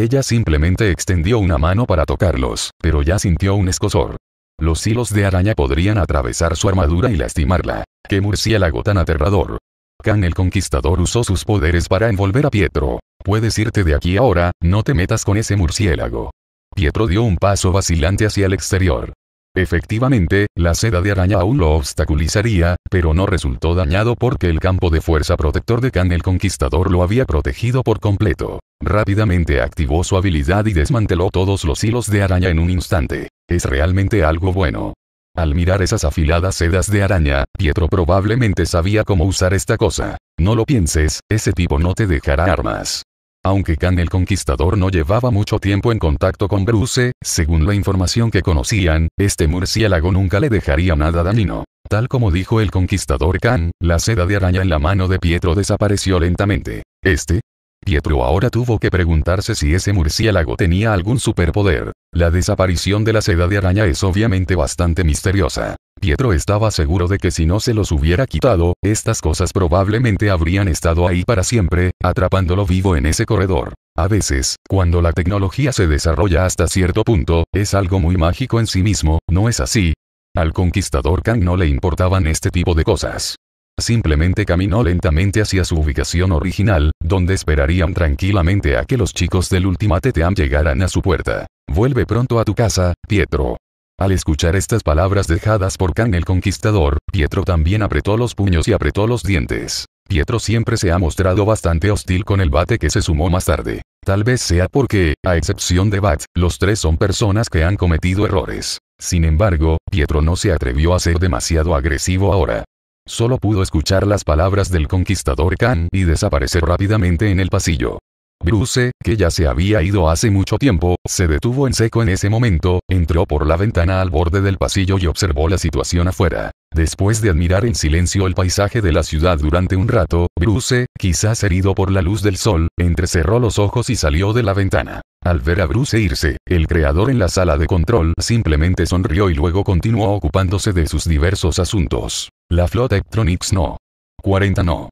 Ella simplemente extendió una mano para tocarlos, pero ya sintió un escosor. Los hilos de araña podrían atravesar su armadura y lastimarla. ¡Qué murciélago tan aterrador! Khan el Conquistador usó sus poderes para envolver a Pietro. Puedes irte de aquí ahora, no te metas con ese murciélago. Pietro dio un paso vacilante hacia el exterior. Efectivamente, la seda de araña aún lo obstaculizaría, pero no resultó dañado porque el campo de fuerza protector de Khan el Conquistador lo había protegido por completo. Rápidamente activó su habilidad y desmanteló todos los hilos de araña en un instante. Es realmente algo bueno. Al mirar esas afiladas sedas de araña, Pietro probablemente sabía cómo usar esta cosa. No lo pienses, ese tipo no te dejará armas. Aunque can el Conquistador no llevaba mucho tiempo en contacto con Bruce, según la información que conocían, este murciélago nunca le dejaría nada dañino. Tal como dijo el conquistador can la seda de araña en la mano de Pietro desapareció lentamente. Este, Pietro ahora tuvo que preguntarse si ese murciélago tenía algún superpoder. La desaparición de la seda de araña es obviamente bastante misteriosa. Pietro estaba seguro de que si no se los hubiera quitado, estas cosas probablemente habrían estado ahí para siempre, atrapándolo vivo en ese corredor. A veces, cuando la tecnología se desarrolla hasta cierto punto, es algo muy mágico en sí mismo, ¿no es así? Al conquistador Kang no le importaban este tipo de cosas. Simplemente caminó lentamente hacia su ubicación original, donde esperarían tranquilamente a que los chicos del Team llegaran a su puerta. Vuelve pronto a tu casa, Pietro. Al escuchar estas palabras dejadas por Khan el Conquistador, Pietro también apretó los puños y apretó los dientes. Pietro siempre se ha mostrado bastante hostil con el bate que se sumó más tarde. Tal vez sea porque, a excepción de Bat, los tres son personas que han cometido errores. Sin embargo, Pietro no se atrevió a ser demasiado agresivo ahora. Solo pudo escuchar las palabras del conquistador Khan y desaparecer rápidamente en el pasillo. Bruce, que ya se había ido hace mucho tiempo, se detuvo en seco en ese momento, entró por la ventana al borde del pasillo y observó la situación afuera. Después de admirar en silencio el paisaje de la ciudad durante un rato, Bruce, quizás herido por la luz del sol, entrecerró los ojos y salió de la ventana. Al ver a Bruce irse, el creador en la sala de control simplemente sonrió y luego continuó ocupándose de sus diversos asuntos. La flota Eptronics No. 40 No.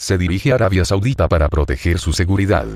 Se dirige a Arabia Saudita para proteger su seguridad.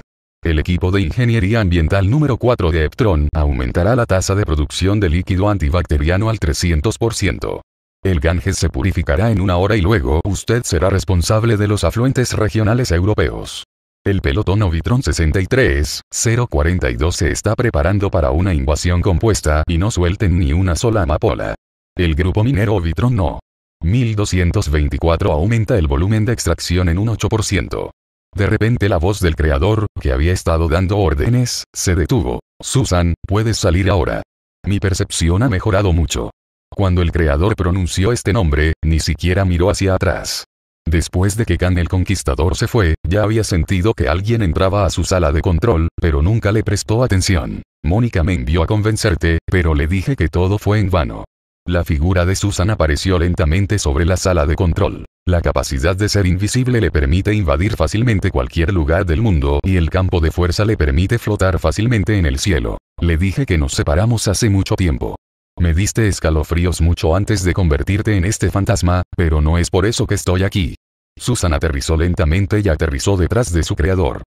El equipo de ingeniería ambiental número 4 de Eptron aumentará la tasa de producción de líquido antibacteriano al 300%. El Ganges se purificará en una hora y luego usted será responsable de los afluentes regionales europeos. El pelotón Ovitron 63-042 se está preparando para una invasión compuesta y no suelten ni una sola amapola. El grupo minero Ovitron no. 1224 aumenta el volumen de extracción en un 8%. De repente la voz del creador, que había estado dando órdenes, se detuvo. Susan, puedes salir ahora. Mi percepción ha mejorado mucho. Cuando el creador pronunció este nombre, ni siquiera miró hacia atrás. Después de que Khan el Conquistador se fue, ya había sentido que alguien entraba a su sala de control, pero nunca le prestó atención. Mónica me envió a convencerte, pero le dije que todo fue en vano. La figura de Susan apareció lentamente sobre la sala de control. La capacidad de ser invisible le permite invadir fácilmente cualquier lugar del mundo y el campo de fuerza le permite flotar fácilmente en el cielo. Le dije que nos separamos hace mucho tiempo. Me diste escalofríos mucho antes de convertirte en este fantasma, pero no es por eso que estoy aquí. Susan aterrizó lentamente y aterrizó detrás de su creador.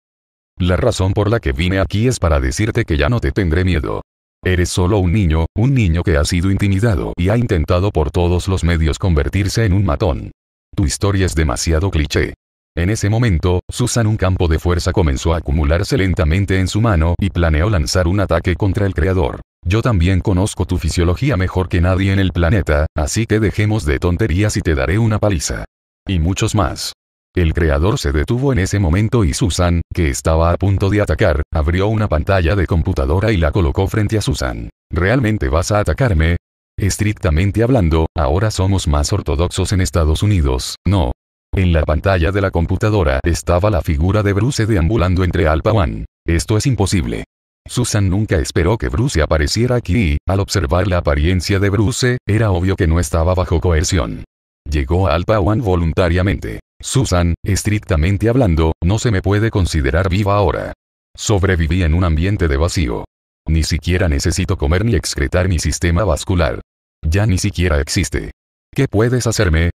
La razón por la que vine aquí es para decirte que ya no te tendré miedo. Eres solo un niño, un niño que ha sido intimidado y ha intentado por todos los medios convertirse en un matón. Tu historia es demasiado cliché. En ese momento, Susan un campo de fuerza comenzó a acumularse lentamente en su mano y planeó lanzar un ataque contra el creador. Yo también conozco tu fisiología mejor que nadie en el planeta, así que dejemos de tonterías y te daré una paliza. Y muchos más. El creador se detuvo en ese momento y Susan, que estaba a punto de atacar, abrió una pantalla de computadora y la colocó frente a Susan. ¿Realmente vas a atacarme? Estrictamente hablando, ahora somos más ortodoxos en Estados Unidos, no. En la pantalla de la computadora estaba la figura de Bruce deambulando entre Alpha One. Esto es imposible. Susan nunca esperó que Bruce apareciera aquí y, al observar la apariencia de Bruce, era obvio que no estaba bajo coerción. Llegó a One voluntariamente. Susan, estrictamente hablando, no se me puede considerar viva ahora. Sobreviví en un ambiente de vacío. Ni siquiera necesito comer ni excretar mi sistema vascular. Ya ni siquiera existe. ¿Qué puedes hacerme?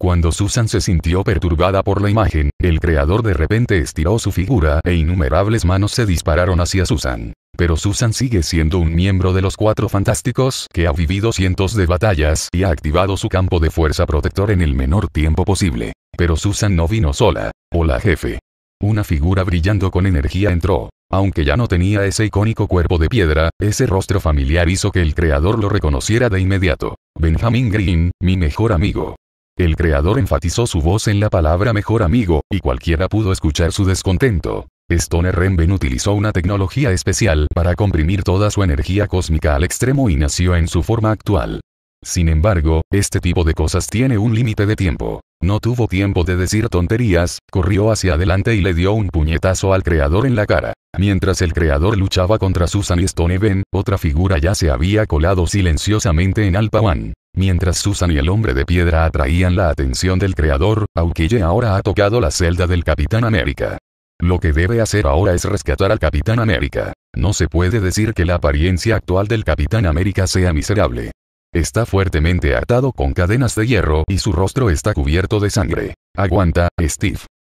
Cuando Susan se sintió perturbada por la imagen, el creador de repente estiró su figura e innumerables manos se dispararon hacia Susan. Pero Susan sigue siendo un miembro de los cuatro fantásticos que ha vivido cientos de batallas y ha activado su campo de fuerza protector en el menor tiempo posible. Pero Susan no vino sola. Hola jefe. Una figura brillando con energía entró. Aunque ya no tenía ese icónico cuerpo de piedra, ese rostro familiar hizo que el creador lo reconociera de inmediato. Benjamin Green, mi mejor amigo. El creador enfatizó su voz en la palabra mejor amigo, y cualquiera pudo escuchar su descontento. Stoner Remben utilizó una tecnología especial para comprimir toda su energía cósmica al extremo y nació en su forma actual. Sin embargo, este tipo de cosas tiene un límite de tiempo. No tuvo tiempo de decir tonterías, corrió hacia adelante y le dio un puñetazo al creador en la cara. Mientras el creador luchaba contra Susan y Stoneven, otra figura ya se había colado silenciosamente en Alpawan. Mientras Susan y el hombre de piedra atraían la atención del creador, Aukille ahora ha tocado la celda del Capitán América. Lo que debe hacer ahora es rescatar al Capitán América. No se puede decir que la apariencia actual del Capitán América sea miserable. Está fuertemente atado con cadenas de hierro y su rostro está cubierto de sangre. Aguanta, Steve.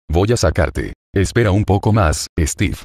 Voy a sacarte. Espera un poco más, Steve.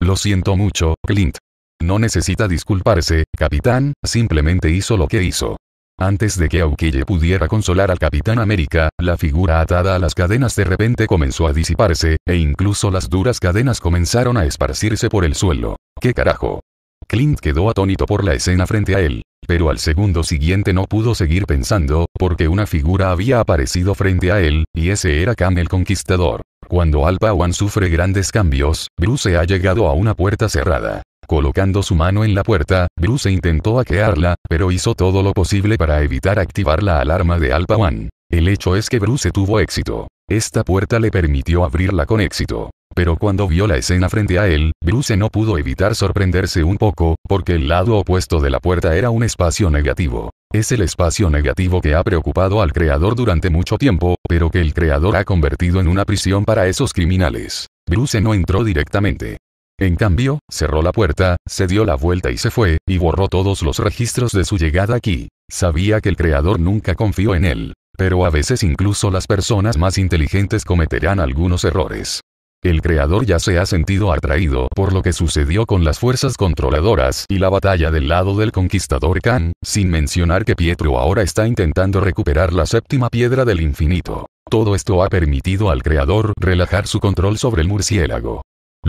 Lo siento mucho, Clint. No necesita disculparse, capitán, simplemente hizo lo que hizo. Antes de que Aukille pudiera consolar al Capitán América, la figura atada a las cadenas de repente comenzó a disiparse, e incluso las duras cadenas comenzaron a esparcirse por el suelo. ¿Qué carajo? Clint quedó atónito por la escena frente a él, pero al segundo siguiente no pudo seguir pensando, porque una figura había aparecido frente a él, y ese era Khan el Conquistador. Cuando Alpawan sufre grandes cambios, Bruce ha llegado a una puerta cerrada. Colocando su mano en la puerta, Bruce intentó hackearla, pero hizo todo lo posible para evitar activar la alarma de Alpha One. El hecho es que Bruce tuvo éxito. Esta puerta le permitió abrirla con éxito. Pero cuando vio la escena frente a él, Bruce no pudo evitar sorprenderse un poco, porque el lado opuesto de la puerta era un espacio negativo. Es el espacio negativo que ha preocupado al creador durante mucho tiempo, pero que el creador ha convertido en una prisión para esos criminales. Bruce no entró directamente. En cambio, cerró la puerta, se dio la vuelta y se fue, y borró todos los registros de su llegada aquí. Sabía que el creador nunca confió en él. Pero a veces incluso las personas más inteligentes cometerán algunos errores. El creador ya se ha sentido atraído por lo que sucedió con las fuerzas controladoras y la batalla del lado del conquistador Khan, sin mencionar que Pietro ahora está intentando recuperar la séptima piedra del infinito. Todo esto ha permitido al creador relajar su control sobre el murciélago.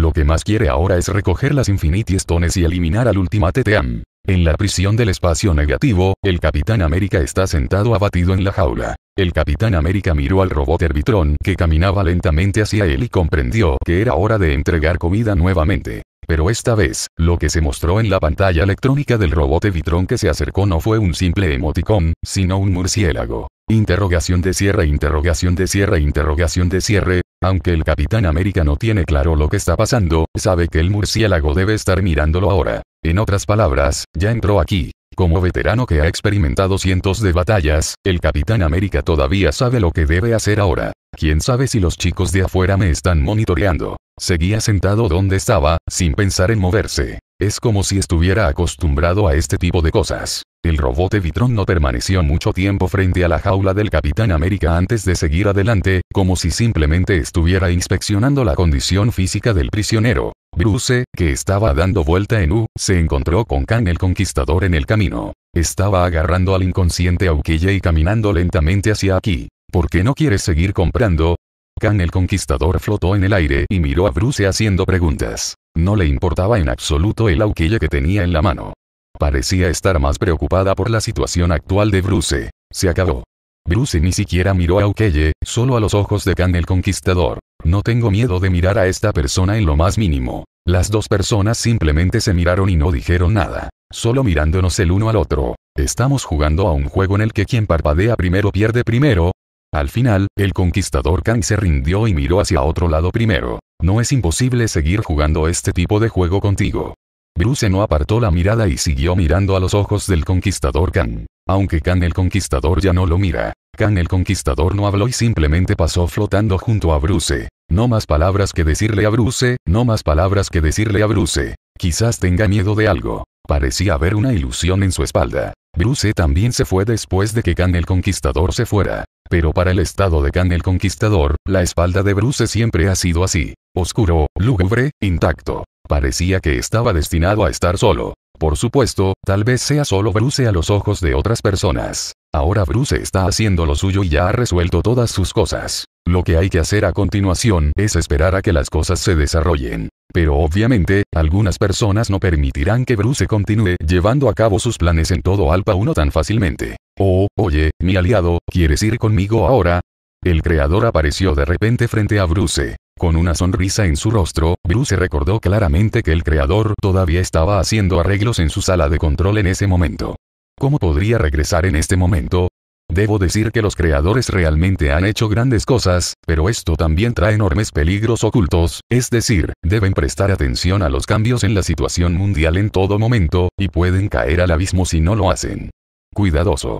Lo que más quiere ahora es recoger las Infinity Stones y eliminar al Ultimate Team. En la prisión del espacio negativo, el Capitán América está sentado abatido en la jaula. El Capitán América miró al robot Herbitron que caminaba lentamente hacia él y comprendió que era hora de entregar comida nuevamente. Pero esta vez, lo que se mostró en la pantalla electrónica del robot Vitrón que se acercó no fue un simple emoticón, sino un murciélago. Interrogación de cierre, interrogación de cierre, interrogación de cierre, aunque el Capitán América no tiene claro lo que está pasando, sabe que el murciélago debe estar mirándolo ahora. En otras palabras, ya entró aquí. Como veterano que ha experimentado cientos de batallas, el Capitán América todavía sabe lo que debe hacer ahora. ¿Quién sabe si los chicos de afuera me están monitoreando? Seguía sentado donde estaba, sin pensar en moverse. Es como si estuviera acostumbrado a este tipo de cosas. El robot Evitron no permaneció mucho tiempo frente a la jaula del Capitán América antes de seguir adelante, como si simplemente estuviera inspeccionando la condición física del prisionero. Bruce, que estaba dando vuelta en U, se encontró con Khan el Conquistador en el camino. Estaba agarrando al inconsciente Auquilla y caminando lentamente hacia aquí. ¿Por qué no quieres seguir comprando? Khan el Conquistador flotó en el aire y miró a Bruce haciendo preguntas. No le importaba en absoluto el Auquilla que tenía en la mano. Parecía estar más preocupada por la situación actual de Bruce. Se acabó. Bruce ni siquiera miró a Ukeye, solo a los ojos de Khan el Conquistador. No tengo miedo de mirar a esta persona en lo más mínimo. Las dos personas simplemente se miraron y no dijeron nada. Solo mirándonos el uno al otro. Estamos jugando a un juego en el que quien parpadea primero pierde primero. Al final, el conquistador Kang se rindió y miró hacia otro lado primero. No es imposible seguir jugando este tipo de juego contigo. Bruce no apartó la mirada y siguió mirando a los ojos del conquistador Khan. Aunque Khan el conquistador ya no lo mira. Khan el conquistador no habló y simplemente pasó flotando junto a Bruce. No más palabras que decirle a Bruce, no más palabras que decirle a Bruce. Quizás tenga miedo de algo. Parecía haber una ilusión en su espalda. Bruce también se fue después de que Khan el Conquistador se fuera. Pero para el estado de Khan el Conquistador, la espalda de Bruce siempre ha sido así. Oscuro, lúgubre, intacto. Parecía que estaba destinado a estar solo. Por supuesto, tal vez sea solo Bruce a los ojos de otras personas. Ahora Bruce está haciendo lo suyo y ya ha resuelto todas sus cosas. Lo que hay que hacer a continuación es esperar a que las cosas se desarrollen. Pero obviamente, algunas personas no permitirán que Bruce continúe llevando a cabo sus planes en todo Alpa 1 tan fácilmente. Oh, oye, mi aliado, ¿quieres ir conmigo ahora? El creador apareció de repente frente a Bruce. Con una sonrisa en su rostro, Bruce recordó claramente que el creador todavía estaba haciendo arreglos en su sala de control en ese momento. ¿Cómo podría regresar en este momento? Debo decir que los creadores realmente han hecho grandes cosas, pero esto también trae enormes peligros ocultos, es decir, deben prestar atención a los cambios en la situación mundial en todo momento, y pueden caer al abismo si no lo hacen. Cuidadoso.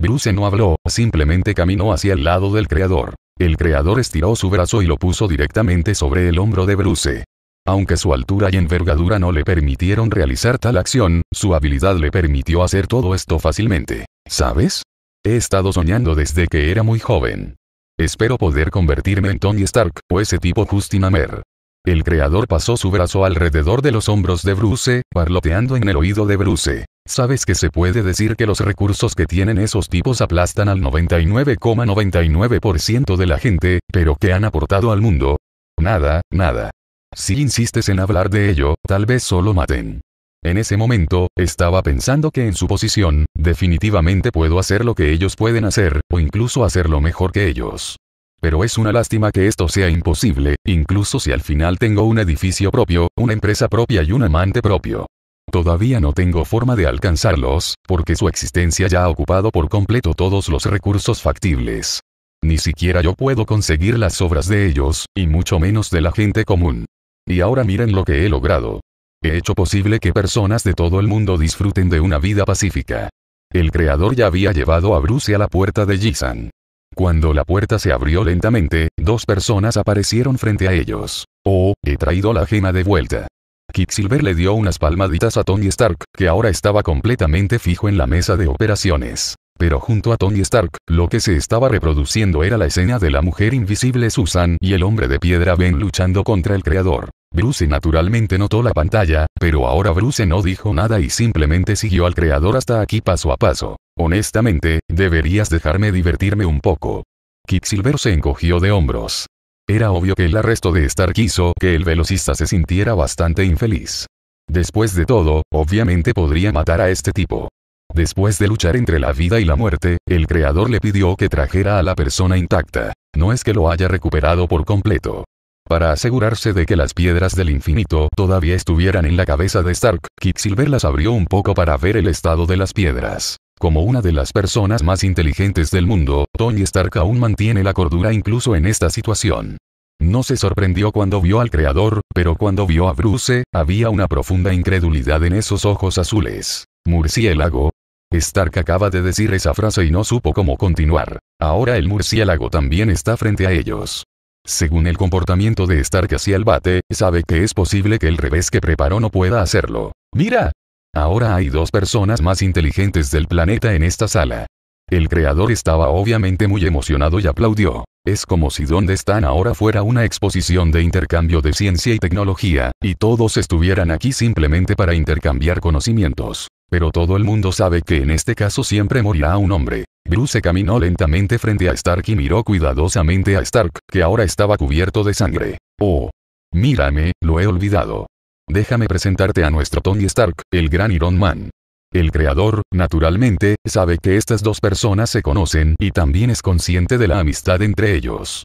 Bruce no habló, simplemente caminó hacia el lado del creador. El creador estiró su brazo y lo puso directamente sobre el hombro de Bruce. Aunque su altura y envergadura no le permitieron realizar tal acción, su habilidad le permitió hacer todo esto fácilmente. ¿Sabes? He estado soñando desde que era muy joven. Espero poder convertirme en Tony Stark, o ese tipo Justin Amer. El creador pasó su brazo alrededor de los hombros de Bruce, parloteando en el oído de Bruce. Sabes que se puede decir que los recursos que tienen esos tipos aplastan al 99,99% de la gente, pero que han aportado al mundo? Nada, nada. Si insistes en hablar de ello, tal vez solo maten. En ese momento, estaba pensando que en su posición, definitivamente puedo hacer lo que ellos pueden hacer, o incluso hacerlo mejor que ellos. Pero es una lástima que esto sea imposible, incluso si al final tengo un edificio propio, una empresa propia y un amante propio. Todavía no tengo forma de alcanzarlos, porque su existencia ya ha ocupado por completo todos los recursos factibles. Ni siquiera yo puedo conseguir las obras de ellos, y mucho menos de la gente común. Y ahora miren lo que he logrado. He hecho posible que personas de todo el mundo disfruten de una vida pacífica. El creador ya había llevado a Bruce a la puerta de Jisan. Cuando la puerta se abrió lentamente, dos personas aparecieron frente a ellos. Oh, he traído la gema de vuelta. Silver le dio unas palmaditas a Tony Stark, que ahora estaba completamente fijo en la mesa de operaciones. Pero junto a Tony Stark, lo que se estaba reproduciendo era la escena de la mujer invisible Susan y el hombre de piedra Ben luchando contra el creador. Bruce naturalmente notó la pantalla, pero ahora Bruce no dijo nada y simplemente siguió al creador hasta aquí paso a paso. Honestamente, deberías dejarme divertirme un poco. Silver se encogió de hombros. Era obvio que el arresto de Stark hizo que el velocista se sintiera bastante infeliz. Después de todo, obviamente podría matar a este tipo. Después de luchar entre la vida y la muerte, el creador le pidió que trajera a la persona intacta. No es que lo haya recuperado por completo. Para asegurarse de que las piedras del infinito todavía estuvieran en la cabeza de Stark, Silver las abrió un poco para ver el estado de las piedras. Como una de las personas más inteligentes del mundo, Tony Stark aún mantiene la cordura incluso en esta situación. No se sorprendió cuando vio al creador, pero cuando vio a Bruce, había una profunda incredulidad en esos ojos azules. Murciélago. Stark acaba de decir esa frase y no supo cómo continuar. Ahora el murciélago también está frente a ellos. Según el comportamiento de Stark hacia el bate, sabe que es posible que el revés que preparó no pueda hacerlo. Mira, Ahora hay dos personas más inteligentes del planeta en esta sala. El creador estaba obviamente muy emocionado y aplaudió. Es como si donde están ahora fuera una exposición de intercambio de ciencia y tecnología, y todos estuvieran aquí simplemente para intercambiar conocimientos. Pero todo el mundo sabe que en este caso siempre morirá un hombre. Bruce caminó lentamente frente a Stark y miró cuidadosamente a Stark, que ahora estaba cubierto de sangre. Oh. Mírame, lo he olvidado. Déjame presentarte a nuestro Tony Stark, el gran Iron Man. El creador, naturalmente, sabe que estas dos personas se conocen y también es consciente de la amistad entre ellos.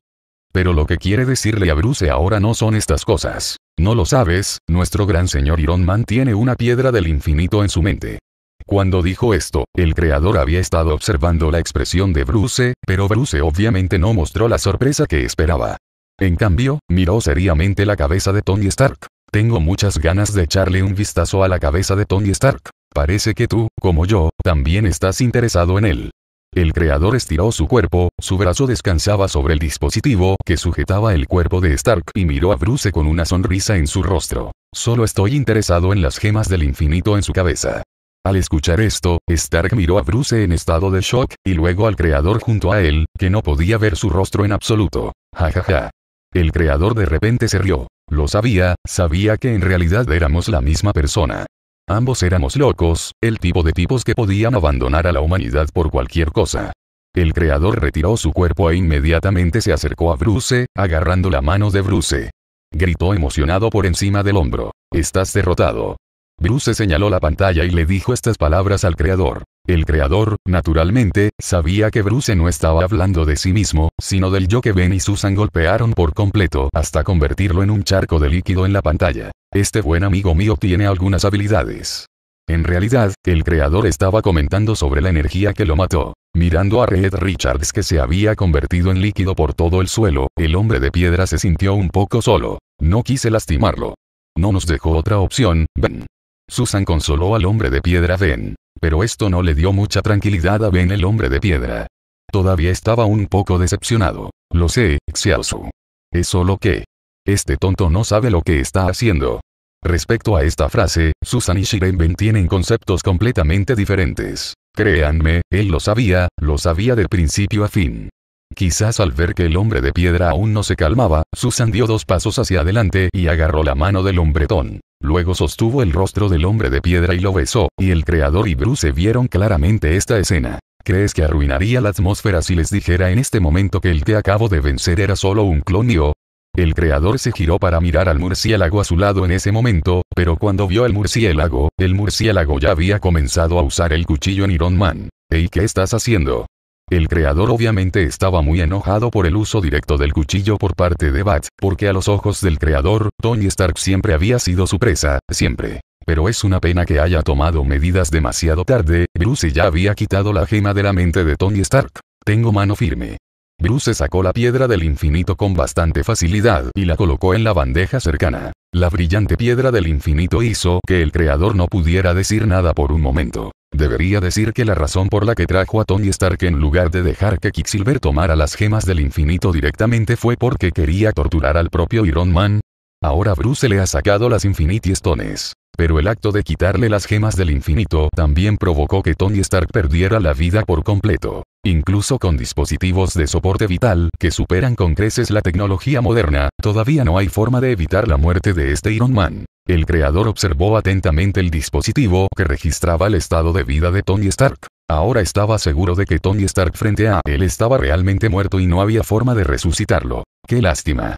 Pero lo que quiere decirle a Bruce ahora no son estas cosas. No lo sabes, nuestro gran señor Iron Man tiene una piedra del infinito en su mente. Cuando dijo esto, el creador había estado observando la expresión de Bruce, pero Bruce obviamente no mostró la sorpresa que esperaba. En cambio, miró seriamente la cabeza de Tony Stark. Tengo muchas ganas de echarle un vistazo a la cabeza de Tony Stark. Parece que tú, como yo, también estás interesado en él. El creador estiró su cuerpo, su brazo descansaba sobre el dispositivo que sujetaba el cuerpo de Stark y miró a Bruce con una sonrisa en su rostro. Solo estoy interesado en las gemas del infinito en su cabeza. Al escuchar esto, Stark miró a Bruce en estado de shock, y luego al creador junto a él, que no podía ver su rostro en absoluto. Jajaja. Ja, ja. El creador de repente se rió. Lo sabía, sabía que en realidad éramos la misma persona. Ambos éramos locos, el tipo de tipos que podían abandonar a la humanidad por cualquier cosa. El creador retiró su cuerpo e inmediatamente se acercó a Bruce, agarrando la mano de Bruce. Gritó emocionado por encima del hombro. Estás derrotado. Bruce señaló la pantalla y le dijo estas palabras al creador. El creador, naturalmente, sabía que Bruce no estaba hablando de sí mismo, sino del yo que Ben y Susan golpearon por completo hasta convertirlo en un charco de líquido en la pantalla. Este buen amigo mío tiene algunas habilidades. En realidad, el creador estaba comentando sobre la energía que lo mató. Mirando a Red Richards que se había convertido en líquido por todo el suelo, el hombre de piedra se sintió un poco solo. No quise lastimarlo. No nos dejó otra opción, Ben. Susan consoló al hombre de piedra Ben. Pero esto no le dio mucha tranquilidad a Ben el hombre de piedra. Todavía estaba un poco decepcionado. Lo sé, Xiaosu. Es solo que. Este tonto no sabe lo que está haciendo. Respecto a esta frase, Susan y Ben tienen conceptos completamente diferentes. Créanme, él lo sabía, lo sabía de principio a fin. Quizás al ver que el hombre de piedra aún no se calmaba, Susan dio dos pasos hacia adelante y agarró la mano del hombretón. Luego sostuvo el rostro del hombre de piedra y lo besó, y el creador y Bruce vieron claramente esta escena. ¿Crees que arruinaría la atmósfera si les dijera en este momento que el que acabo de vencer era solo un clonio? El creador se giró para mirar al murciélago a su lado en ese momento, pero cuando vio al murciélago, el murciélago ya había comenzado a usar el cuchillo en Iron Man. ¿Y qué estás haciendo? El creador obviamente estaba muy enojado por el uso directo del cuchillo por parte de Bat, porque a los ojos del creador, Tony Stark siempre había sido su presa, siempre. Pero es una pena que haya tomado medidas demasiado tarde, Bruce ya había quitado la gema de la mente de Tony Stark. Tengo mano firme. Bruce sacó la piedra del infinito con bastante facilidad y la colocó en la bandeja cercana. La brillante piedra del infinito hizo que el creador no pudiera decir nada por un momento. Debería decir que la razón por la que trajo a Tony Stark en lugar de dejar que Quicksilver tomara las gemas del infinito directamente fue porque quería torturar al propio Iron Man, Ahora Bruce le ha sacado las Infinity Stones. Pero el acto de quitarle las gemas del infinito también provocó que Tony Stark perdiera la vida por completo. Incluso con dispositivos de soporte vital que superan con creces la tecnología moderna, todavía no hay forma de evitar la muerte de este Iron Man. El creador observó atentamente el dispositivo que registraba el estado de vida de Tony Stark. Ahora estaba seguro de que Tony Stark frente a él estaba realmente muerto y no había forma de resucitarlo. Qué lástima.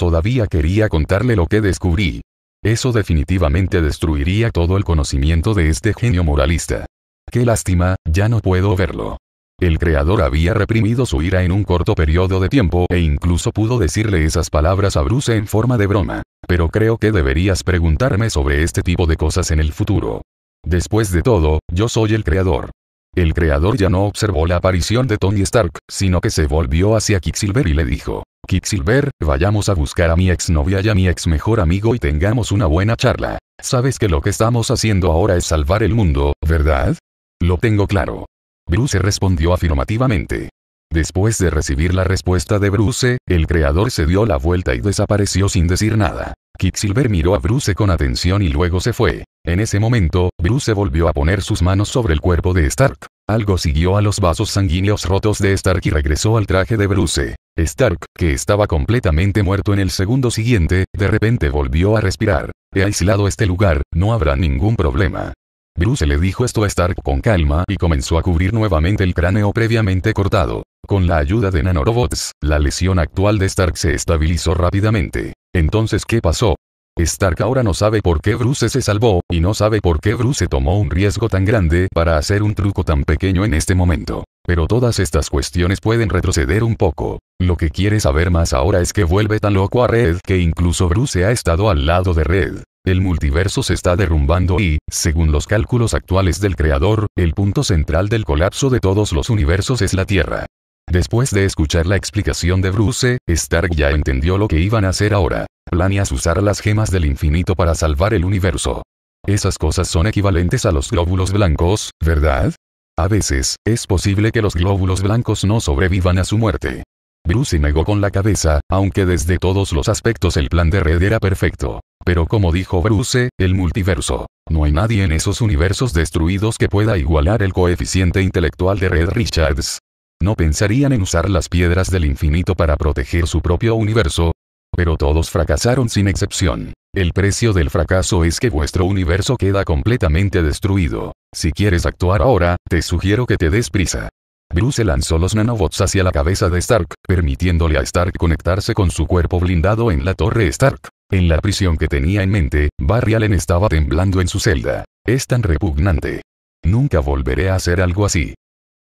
Todavía quería contarle lo que descubrí. Eso definitivamente destruiría todo el conocimiento de este genio moralista. Qué lástima, ya no puedo verlo. El creador había reprimido su ira en un corto periodo de tiempo e incluso pudo decirle esas palabras a Bruce en forma de broma. Pero creo que deberías preguntarme sobre este tipo de cosas en el futuro. Después de todo, yo soy el creador. El creador ya no observó la aparición de Tony Stark, sino que se volvió hacia Quicksilver y le dijo, Quicksilver, vayamos a buscar a mi exnovia y a mi ex mejor amigo y tengamos una buena charla. Sabes que lo que estamos haciendo ahora es salvar el mundo, ¿verdad? Lo tengo claro. Bruce respondió afirmativamente. Después de recibir la respuesta de Bruce, el creador se dio la vuelta y desapareció sin decir nada. Quicksilver miró a Bruce con atención y luego se fue. En ese momento, Bruce volvió a poner sus manos sobre el cuerpo de Stark. Algo siguió a los vasos sanguíneos rotos de Stark y regresó al traje de Bruce. Stark, que estaba completamente muerto en el segundo siguiente, de repente volvió a respirar. He aislado este lugar, no habrá ningún problema. Bruce le dijo esto a Stark con calma y comenzó a cubrir nuevamente el cráneo previamente cortado. Con la ayuda de nanorobots, la lesión actual de Stark se estabilizó rápidamente. Entonces ¿qué pasó? Stark ahora no sabe por qué Bruce se salvó, y no sabe por qué Bruce tomó un riesgo tan grande para hacer un truco tan pequeño en este momento. Pero todas estas cuestiones pueden retroceder un poco. Lo que quiere saber más ahora es que vuelve tan loco a Red que incluso Bruce ha estado al lado de Red. El multiverso se está derrumbando y, según los cálculos actuales del creador, el punto central del colapso de todos los universos es la Tierra. Después de escuchar la explicación de Bruce, Stark ya entendió lo que iban a hacer ahora. Planeas usar las gemas del infinito para salvar el universo. Esas cosas son equivalentes a los glóbulos blancos, ¿verdad? A veces, es posible que los glóbulos blancos no sobrevivan a su muerte. Bruce negó con la cabeza, aunque desde todos los aspectos el plan de Red era perfecto. Pero como dijo Bruce, el multiverso. No hay nadie en esos universos destruidos que pueda igualar el coeficiente intelectual de Red Richards. No pensarían en usar las piedras del infinito para proteger su propio universo, pero todos fracasaron sin excepción. El precio del fracaso es que vuestro universo queda completamente destruido. Si quieres actuar ahora, te sugiero que te des prisa. Bruce lanzó los nanobots hacia la cabeza de Stark, permitiéndole a Stark conectarse con su cuerpo blindado en la torre Stark. En la prisión que tenía en mente, Barry Allen estaba temblando en su celda. Es tan repugnante. Nunca volveré a hacer algo así.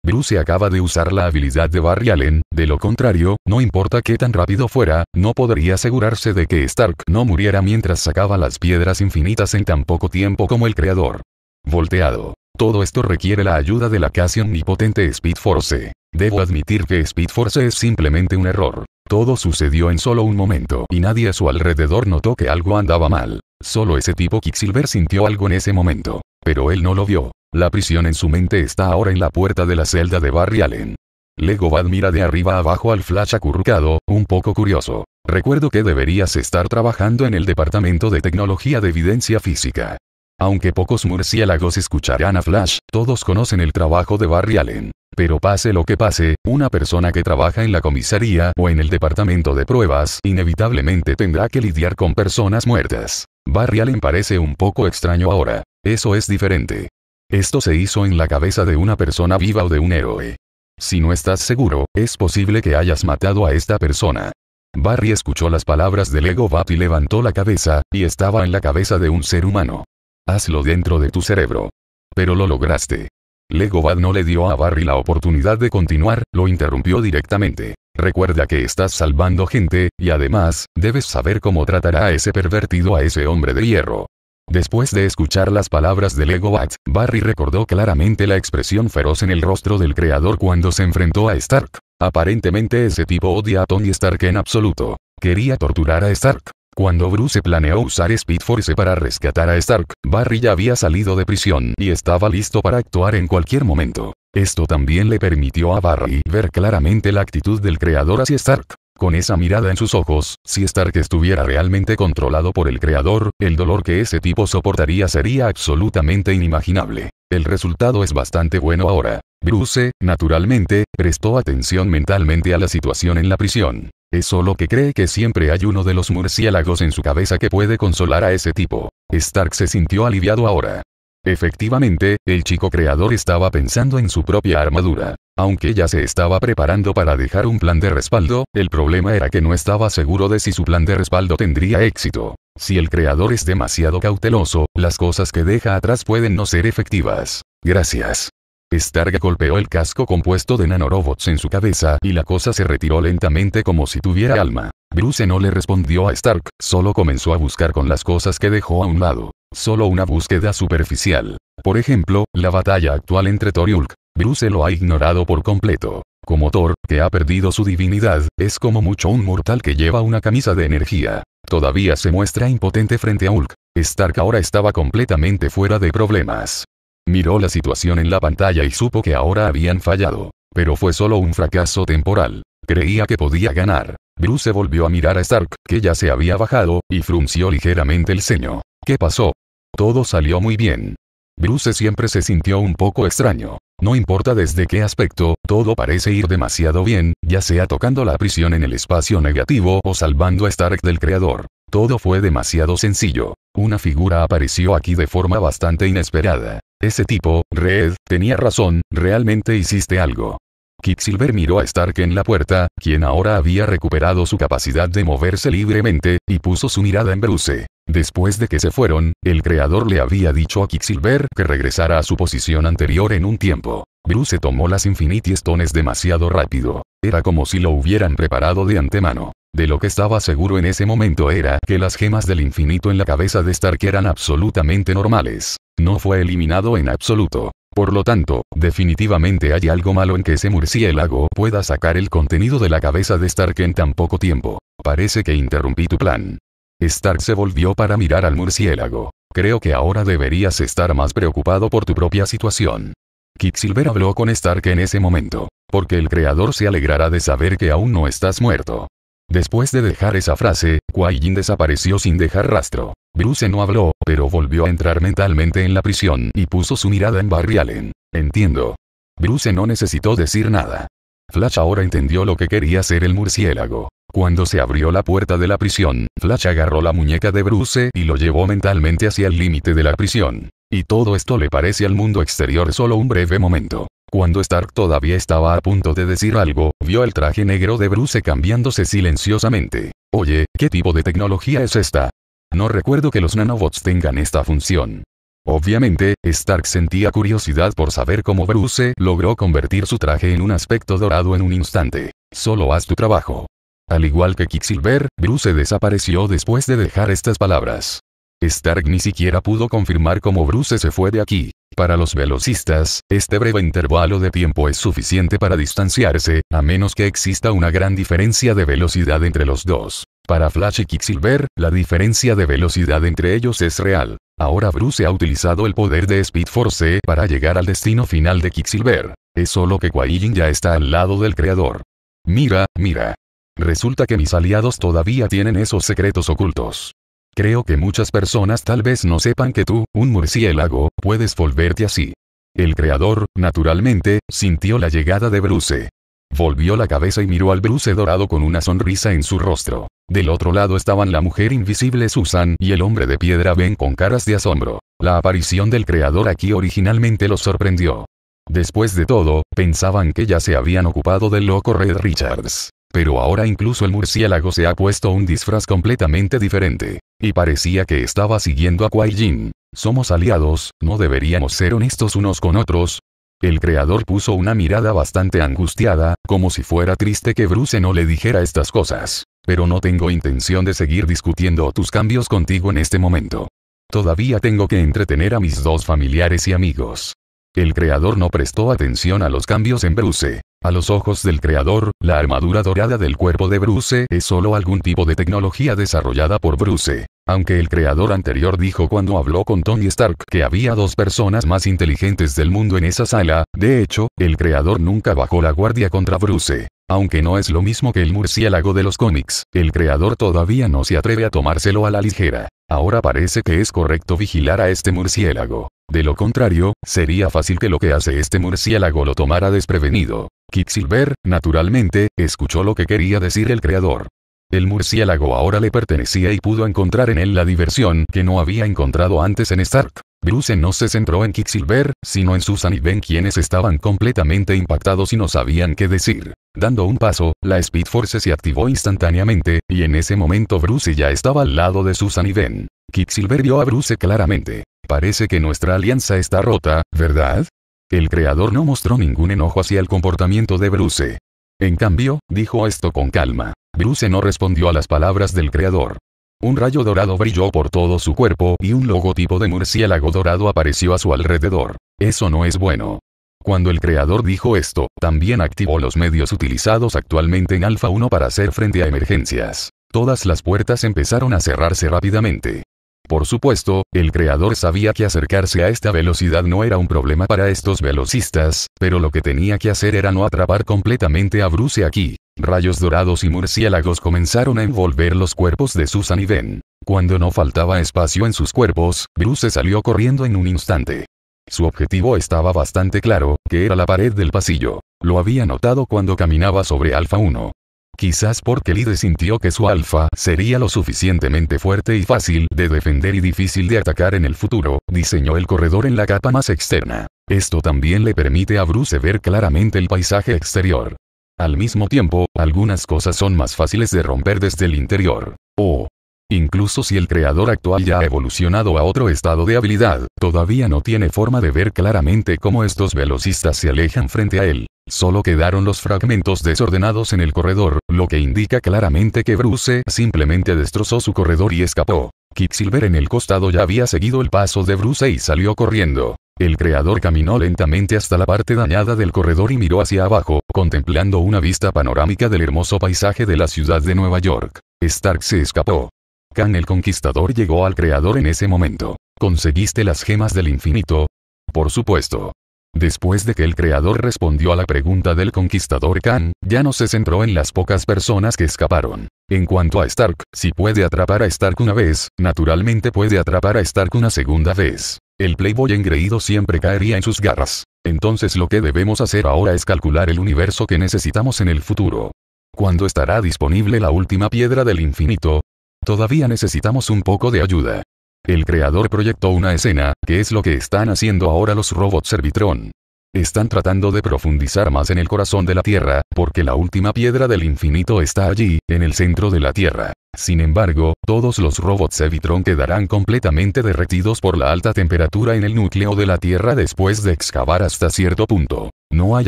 Bruce acaba de usar la habilidad de Barry Allen, de lo contrario, no importa qué tan rápido fuera, no podría asegurarse de que Stark no muriera mientras sacaba las piedras infinitas en tan poco tiempo como el creador. Volteado. Todo esto requiere la ayuda de la casi omnipotente Speed Force. Debo admitir que Speed Force es simplemente un error. Todo sucedió en solo un momento y nadie a su alrededor notó que algo andaba mal. Solo ese tipo Quicksilver sintió algo en ese momento. Pero él no lo vio. La prisión en su mente está ahora en la puerta de la celda de Barry Allen. Legobad mira de arriba abajo al flash acurrucado, un poco curioso. Recuerdo que deberías estar trabajando en el departamento de tecnología de evidencia física. Aunque pocos murciélagos escucharán a Flash, todos conocen el trabajo de Barry Allen. Pero pase lo que pase, una persona que trabaja en la comisaría o en el departamento de pruebas inevitablemente tendrá que lidiar con personas muertas. Barry Allen parece un poco extraño ahora. Eso es diferente. Esto se hizo en la cabeza de una persona viva o de un héroe. Si no estás seguro, es posible que hayas matado a esta persona. Barry escuchó las palabras de Lego y levantó la cabeza, y estaba en la cabeza de un ser humano. Hazlo dentro de tu cerebro. Pero lo lograste. Lego no le dio a Barry la oportunidad de continuar, lo interrumpió directamente. Recuerda que estás salvando gente, y además, debes saber cómo tratará a ese pervertido a ese hombre de hierro. Después de escuchar las palabras de Lego Bat, Barry recordó claramente la expresión feroz en el rostro del creador cuando se enfrentó a Stark. Aparentemente ese tipo odia a Tony Stark en absoluto. Quería torturar a Stark. Cuando Bruce planeó usar Speed Force para rescatar a Stark, Barry ya había salido de prisión y estaba listo para actuar en cualquier momento. Esto también le permitió a Barry ver claramente la actitud del creador hacia Stark. Con esa mirada en sus ojos, si Stark estuviera realmente controlado por el creador, el dolor que ese tipo soportaría sería absolutamente inimaginable. El resultado es bastante bueno ahora. Bruce, naturalmente, prestó atención mentalmente a la situación en la prisión. Es solo que cree que siempre hay uno de los murciélagos en su cabeza que puede consolar a ese tipo. Stark se sintió aliviado ahora. Efectivamente, el chico creador estaba pensando en su propia armadura. Aunque ya se estaba preparando para dejar un plan de respaldo, el problema era que no estaba seguro de si su plan de respaldo tendría éxito. Si el creador es demasiado cauteloso, las cosas que deja atrás pueden no ser efectivas. Gracias. Stark golpeó el casco compuesto de nanorobots en su cabeza y la cosa se retiró lentamente como si tuviera alma. Bruce no le respondió a Stark, solo comenzó a buscar con las cosas que dejó a un lado. Solo una búsqueda superficial. Por ejemplo, la batalla actual entre Thor y Hulk. Bruce lo ha ignorado por completo. Como Thor, que ha perdido su divinidad, es como mucho un mortal que lleva una camisa de energía. Todavía se muestra impotente frente a Hulk. Stark ahora estaba completamente fuera de problemas. Miró la situación en la pantalla y supo que ahora habían fallado. Pero fue solo un fracaso temporal. Creía que podía ganar. Bruce volvió a mirar a Stark, que ya se había bajado, y frunció ligeramente el ceño. ¿Qué pasó? Todo salió muy bien. Bruce siempre se sintió un poco extraño. No importa desde qué aspecto, todo parece ir demasiado bien, ya sea tocando la prisión en el espacio negativo o salvando a Stark del creador. Todo fue demasiado sencillo. Una figura apareció aquí de forma bastante inesperada. Ese tipo, Red, tenía razón, realmente hiciste algo. Quicksilver miró a Stark en la puerta, quien ahora había recuperado su capacidad de moverse libremente, y puso su mirada en Bruce. Después de que se fueron, el creador le había dicho a Quicksilver que regresara a su posición anterior en un tiempo. Bruce tomó las Infinity Stones demasiado rápido. Era como si lo hubieran preparado de antemano. De lo que estaba seguro en ese momento era que las gemas del infinito en la cabeza de Stark eran absolutamente normales. No fue eliminado en absoluto. Por lo tanto, definitivamente hay algo malo en que ese murciélago pueda sacar el contenido de la cabeza de Stark en tan poco tiempo. Parece que interrumpí tu plan. Stark se volvió para mirar al murciélago. Creo que ahora deberías estar más preocupado por tu propia situación. Quicksilver habló con Stark en ese momento, porque el creador se alegrará de saber que aún no estás muerto. Después de dejar esa frase, Quai desapareció sin dejar rastro. Bruce no habló, pero volvió a entrar mentalmente en la prisión y puso su mirada en Barry Allen. Entiendo. Bruce no necesitó decir nada. Flash ahora entendió lo que quería ser el murciélago. Cuando se abrió la puerta de la prisión, Flash agarró la muñeca de Bruce y lo llevó mentalmente hacia el límite de la prisión. Y todo esto le parece al mundo exterior solo un breve momento. Cuando Stark todavía estaba a punto de decir algo, vio el traje negro de Bruce cambiándose silenciosamente. Oye, ¿qué tipo de tecnología es esta? No recuerdo que los nanobots tengan esta función. Obviamente, Stark sentía curiosidad por saber cómo Bruce logró convertir su traje en un aspecto dorado en un instante. Solo haz tu trabajo. Al igual que Quicksilver, Bruce desapareció después de dejar estas palabras. Stark ni siquiera pudo confirmar cómo Bruce se fue de aquí. Para los velocistas, este breve intervalo de tiempo es suficiente para distanciarse, a menos que exista una gran diferencia de velocidad entre los dos. Para Flash y Quicksilver, la diferencia de velocidad entre ellos es real. Ahora Bruce ha utilizado el poder de Speed Force e para llegar al destino final de Quicksilver. Es solo que Kwaijin ya está al lado del creador. Mira, mira. Resulta que mis aliados todavía tienen esos secretos ocultos. Creo que muchas personas tal vez no sepan que tú, un murciélago, puedes volverte así. El creador, naturalmente, sintió la llegada de Bruce. Volvió la cabeza y miró al Bruce dorado con una sonrisa en su rostro. Del otro lado estaban la mujer invisible Susan y el hombre de piedra Ben con caras de asombro. La aparición del creador aquí originalmente los sorprendió. Después de todo, pensaban que ya se habían ocupado del loco Red Richards. Pero ahora incluso el murciélago se ha puesto un disfraz completamente diferente. Y parecía que estaba siguiendo a Kuai Jin. Somos aliados, ¿no deberíamos ser honestos unos con otros? El creador puso una mirada bastante angustiada, como si fuera triste que Bruce no le dijera estas cosas. Pero no tengo intención de seguir discutiendo tus cambios contigo en este momento. Todavía tengo que entretener a mis dos familiares y amigos. El creador no prestó atención a los cambios en Bruce. A los ojos del creador, la armadura dorada del cuerpo de Bruce es solo algún tipo de tecnología desarrollada por Bruce. Aunque el creador anterior dijo cuando habló con Tony Stark que había dos personas más inteligentes del mundo en esa sala, de hecho, el creador nunca bajó la guardia contra Bruce. Aunque no es lo mismo que el murciélago de los cómics, el creador todavía no se atreve a tomárselo a la ligera. Ahora parece que es correcto vigilar a este murciélago. De lo contrario, sería fácil que lo que hace este murciélago lo tomara desprevenido. Quicksilver, naturalmente, escuchó lo que quería decir el creador. El murciélago ahora le pertenecía y pudo encontrar en él la diversión que no había encontrado antes en Stark. Bruce no se centró en Quicksilver, sino en Susan y Ben quienes estaban completamente impactados y no sabían qué decir. Dando un paso, la Speed Force se activó instantáneamente, y en ese momento Bruce ya estaba al lado de Susan y Ben. Quicksilver vio a Bruce claramente. Parece que nuestra alianza está rota, ¿verdad? El creador no mostró ningún enojo hacia el comportamiento de Bruce. En cambio, dijo esto con calma. Bruce no respondió a las palabras del creador. Un rayo dorado brilló por todo su cuerpo y un logotipo de murciélago dorado apareció a su alrededor. Eso no es bueno. Cuando el creador dijo esto, también activó los medios utilizados actualmente en Alpha 1 para hacer frente a emergencias. Todas las puertas empezaron a cerrarse rápidamente. Por supuesto, el creador sabía que acercarse a esta velocidad no era un problema para estos velocistas, pero lo que tenía que hacer era no atrapar completamente a Bruce aquí. Rayos dorados y murciélagos comenzaron a envolver los cuerpos de Susan y Ben. Cuando no faltaba espacio en sus cuerpos, Bruce salió corriendo en un instante. Su objetivo estaba bastante claro, que era la pared del pasillo. Lo había notado cuando caminaba sobre Alfa 1. Quizás porque Lee sintió que su alfa sería lo suficientemente fuerte y fácil de defender y difícil de atacar en el futuro, diseñó el corredor en la capa más externa. Esto también le permite a Bruce ver claramente el paisaje exterior. Al mismo tiempo, algunas cosas son más fáciles de romper desde el interior. O, oh, Incluso si el creador actual ya ha evolucionado a otro estado de habilidad, todavía no tiene forma de ver claramente cómo estos velocistas se alejan frente a él. Solo quedaron los fragmentos desordenados en el corredor, lo que indica claramente que Bruce simplemente destrozó su corredor y escapó. Quicksilver en el costado ya había seguido el paso de Bruce y salió corriendo. El creador caminó lentamente hasta la parte dañada del corredor y miró hacia abajo, contemplando una vista panorámica del hermoso paisaje de la ciudad de Nueva York. Stark se escapó. Khan el Conquistador llegó al Creador en ese momento. ¿Conseguiste las gemas del infinito? Por supuesto. Después de que el creador respondió a la pregunta del conquistador Khan, ya no se centró en las pocas personas que escaparon. En cuanto a Stark, si puede atrapar a Stark una vez, naturalmente puede atrapar a Stark una segunda vez. El playboy engreído siempre caería en sus garras. Entonces lo que debemos hacer ahora es calcular el universo que necesitamos en el futuro. ¿Cuándo estará disponible la última piedra del infinito? Todavía necesitamos un poco de ayuda. El creador proyectó una escena, que es lo que están haciendo ahora los robots Servitron. Están tratando de profundizar más en el corazón de la Tierra, porque la última piedra del infinito está allí, en el centro de la Tierra. Sin embargo, todos los robots Evitron quedarán completamente derretidos por la alta temperatura en el núcleo de la Tierra después de excavar hasta cierto punto. No hay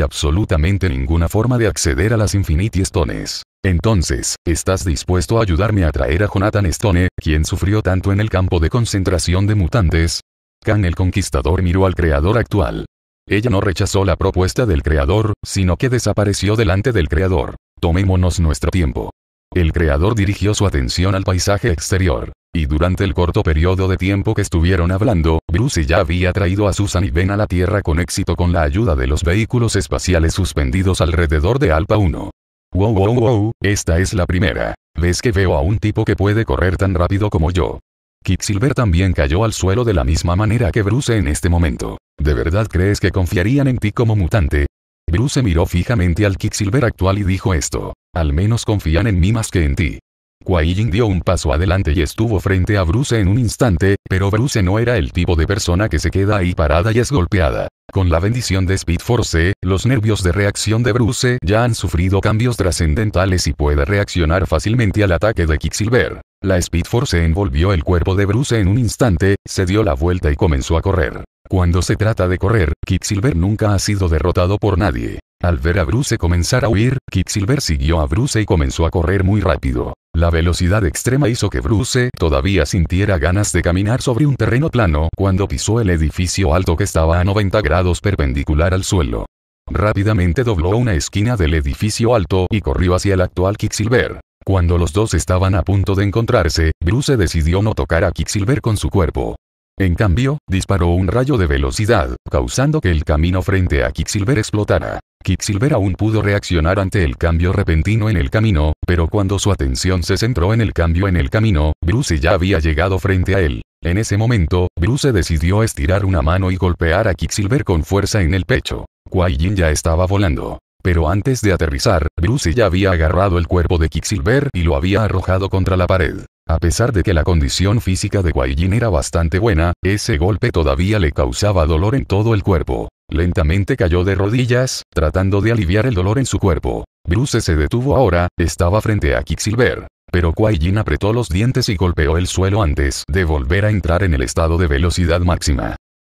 absolutamente ninguna forma de acceder a las Infinity Stones. Entonces, ¿estás dispuesto a ayudarme a traer a Jonathan Stone, quien sufrió tanto en el campo de concentración de mutantes? Khan el Conquistador miró al creador actual. Ella no rechazó la propuesta del Creador, sino que desapareció delante del Creador. Tomémonos nuestro tiempo. El Creador dirigió su atención al paisaje exterior. Y durante el corto periodo de tiempo que estuvieron hablando, Bruce ya había traído a Susan y Ben a la Tierra con éxito con la ayuda de los vehículos espaciales suspendidos alrededor de Alpa 1. Wow wow wow, esta es la primera. ¿Ves que veo a un tipo que puede correr tan rápido como yo? Quicksilver también cayó al suelo de la misma manera que Bruce en este momento. ¿De verdad crees que confiarían en ti como mutante? Bruce miró fijamente al Quicksilver actual y dijo esto. Al menos confían en mí más que en ti. Quai dio un paso adelante y estuvo frente a Bruce en un instante, pero Bruce no era el tipo de persona que se queda ahí parada y es golpeada. Con la bendición de Speed Force, los nervios de reacción de Bruce ya han sufrido cambios trascendentales y puede reaccionar fácilmente al ataque de Quicksilver. La Speed Force envolvió el cuerpo de Bruce en un instante, se dio la vuelta y comenzó a correr. Cuando se trata de correr, Quicksilver nunca ha sido derrotado por nadie. Al ver a Bruce comenzar a huir, Quicksilver siguió a Bruce y comenzó a correr muy rápido. La velocidad extrema hizo que Bruce todavía sintiera ganas de caminar sobre un terreno plano cuando pisó el edificio alto que estaba a 90 grados perpendicular al suelo. Rápidamente dobló una esquina del edificio alto y corrió hacia el actual Quicksilver. Cuando los dos estaban a punto de encontrarse, Bruce decidió no tocar a Quicksilver con su cuerpo. En cambio, disparó un rayo de velocidad, causando que el camino frente a Quicksilver explotara. Quicksilver aún pudo reaccionar ante el cambio repentino en el camino, pero cuando su atención se centró en el cambio en el camino, Bruce ya había llegado frente a él. En ese momento, Bruce decidió estirar una mano y golpear a Quicksilver con fuerza en el pecho. Kuai Jin ya estaba volando. Pero antes de aterrizar, Bruce ya había agarrado el cuerpo de Quicksilver y lo había arrojado contra la pared. A pesar de que la condición física de Jin era bastante buena, ese golpe todavía le causaba dolor en todo el cuerpo. Lentamente cayó de rodillas, tratando de aliviar el dolor en su cuerpo. Bruce se detuvo ahora, estaba frente a Quicksilver. Pero kwai apretó los dientes y golpeó el suelo antes de volver a entrar en el estado de velocidad máxima.